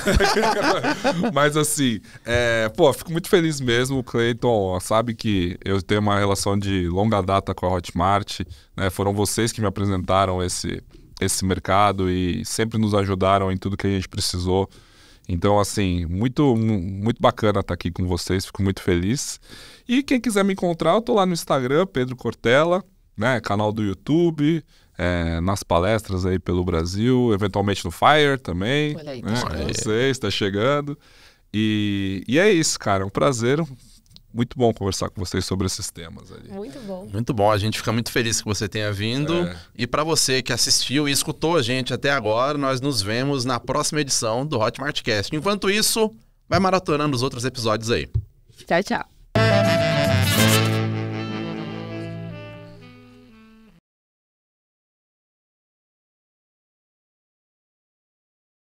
Mas assim, é, pô, fico muito feliz mesmo. O Clayton sabe que eu tenho uma relação de longa data com a Hotmart. Né? Foram vocês que me apresentaram esse, esse mercado e sempre nos ajudaram em tudo que a gente precisou então, assim, muito, muito bacana estar tá aqui com vocês, fico muito feliz. E quem quiser me encontrar, eu tô lá no Instagram, Pedro Cortella, né? Canal do YouTube, é, nas palestras aí pelo Brasil, eventualmente no Fire também. Olha aí, tá né? Vocês, tá chegando. E, e é isso, cara. É um prazer, muito bom conversar com vocês sobre esses temas ali. Muito bom. Muito bom. A gente fica muito feliz que você tenha vindo. É. E para você que assistiu e escutou a gente até agora, nós nos vemos na próxima edição do Hotmartcast. Enquanto isso, vai maratonando os outros episódios aí. Tchau, tchau.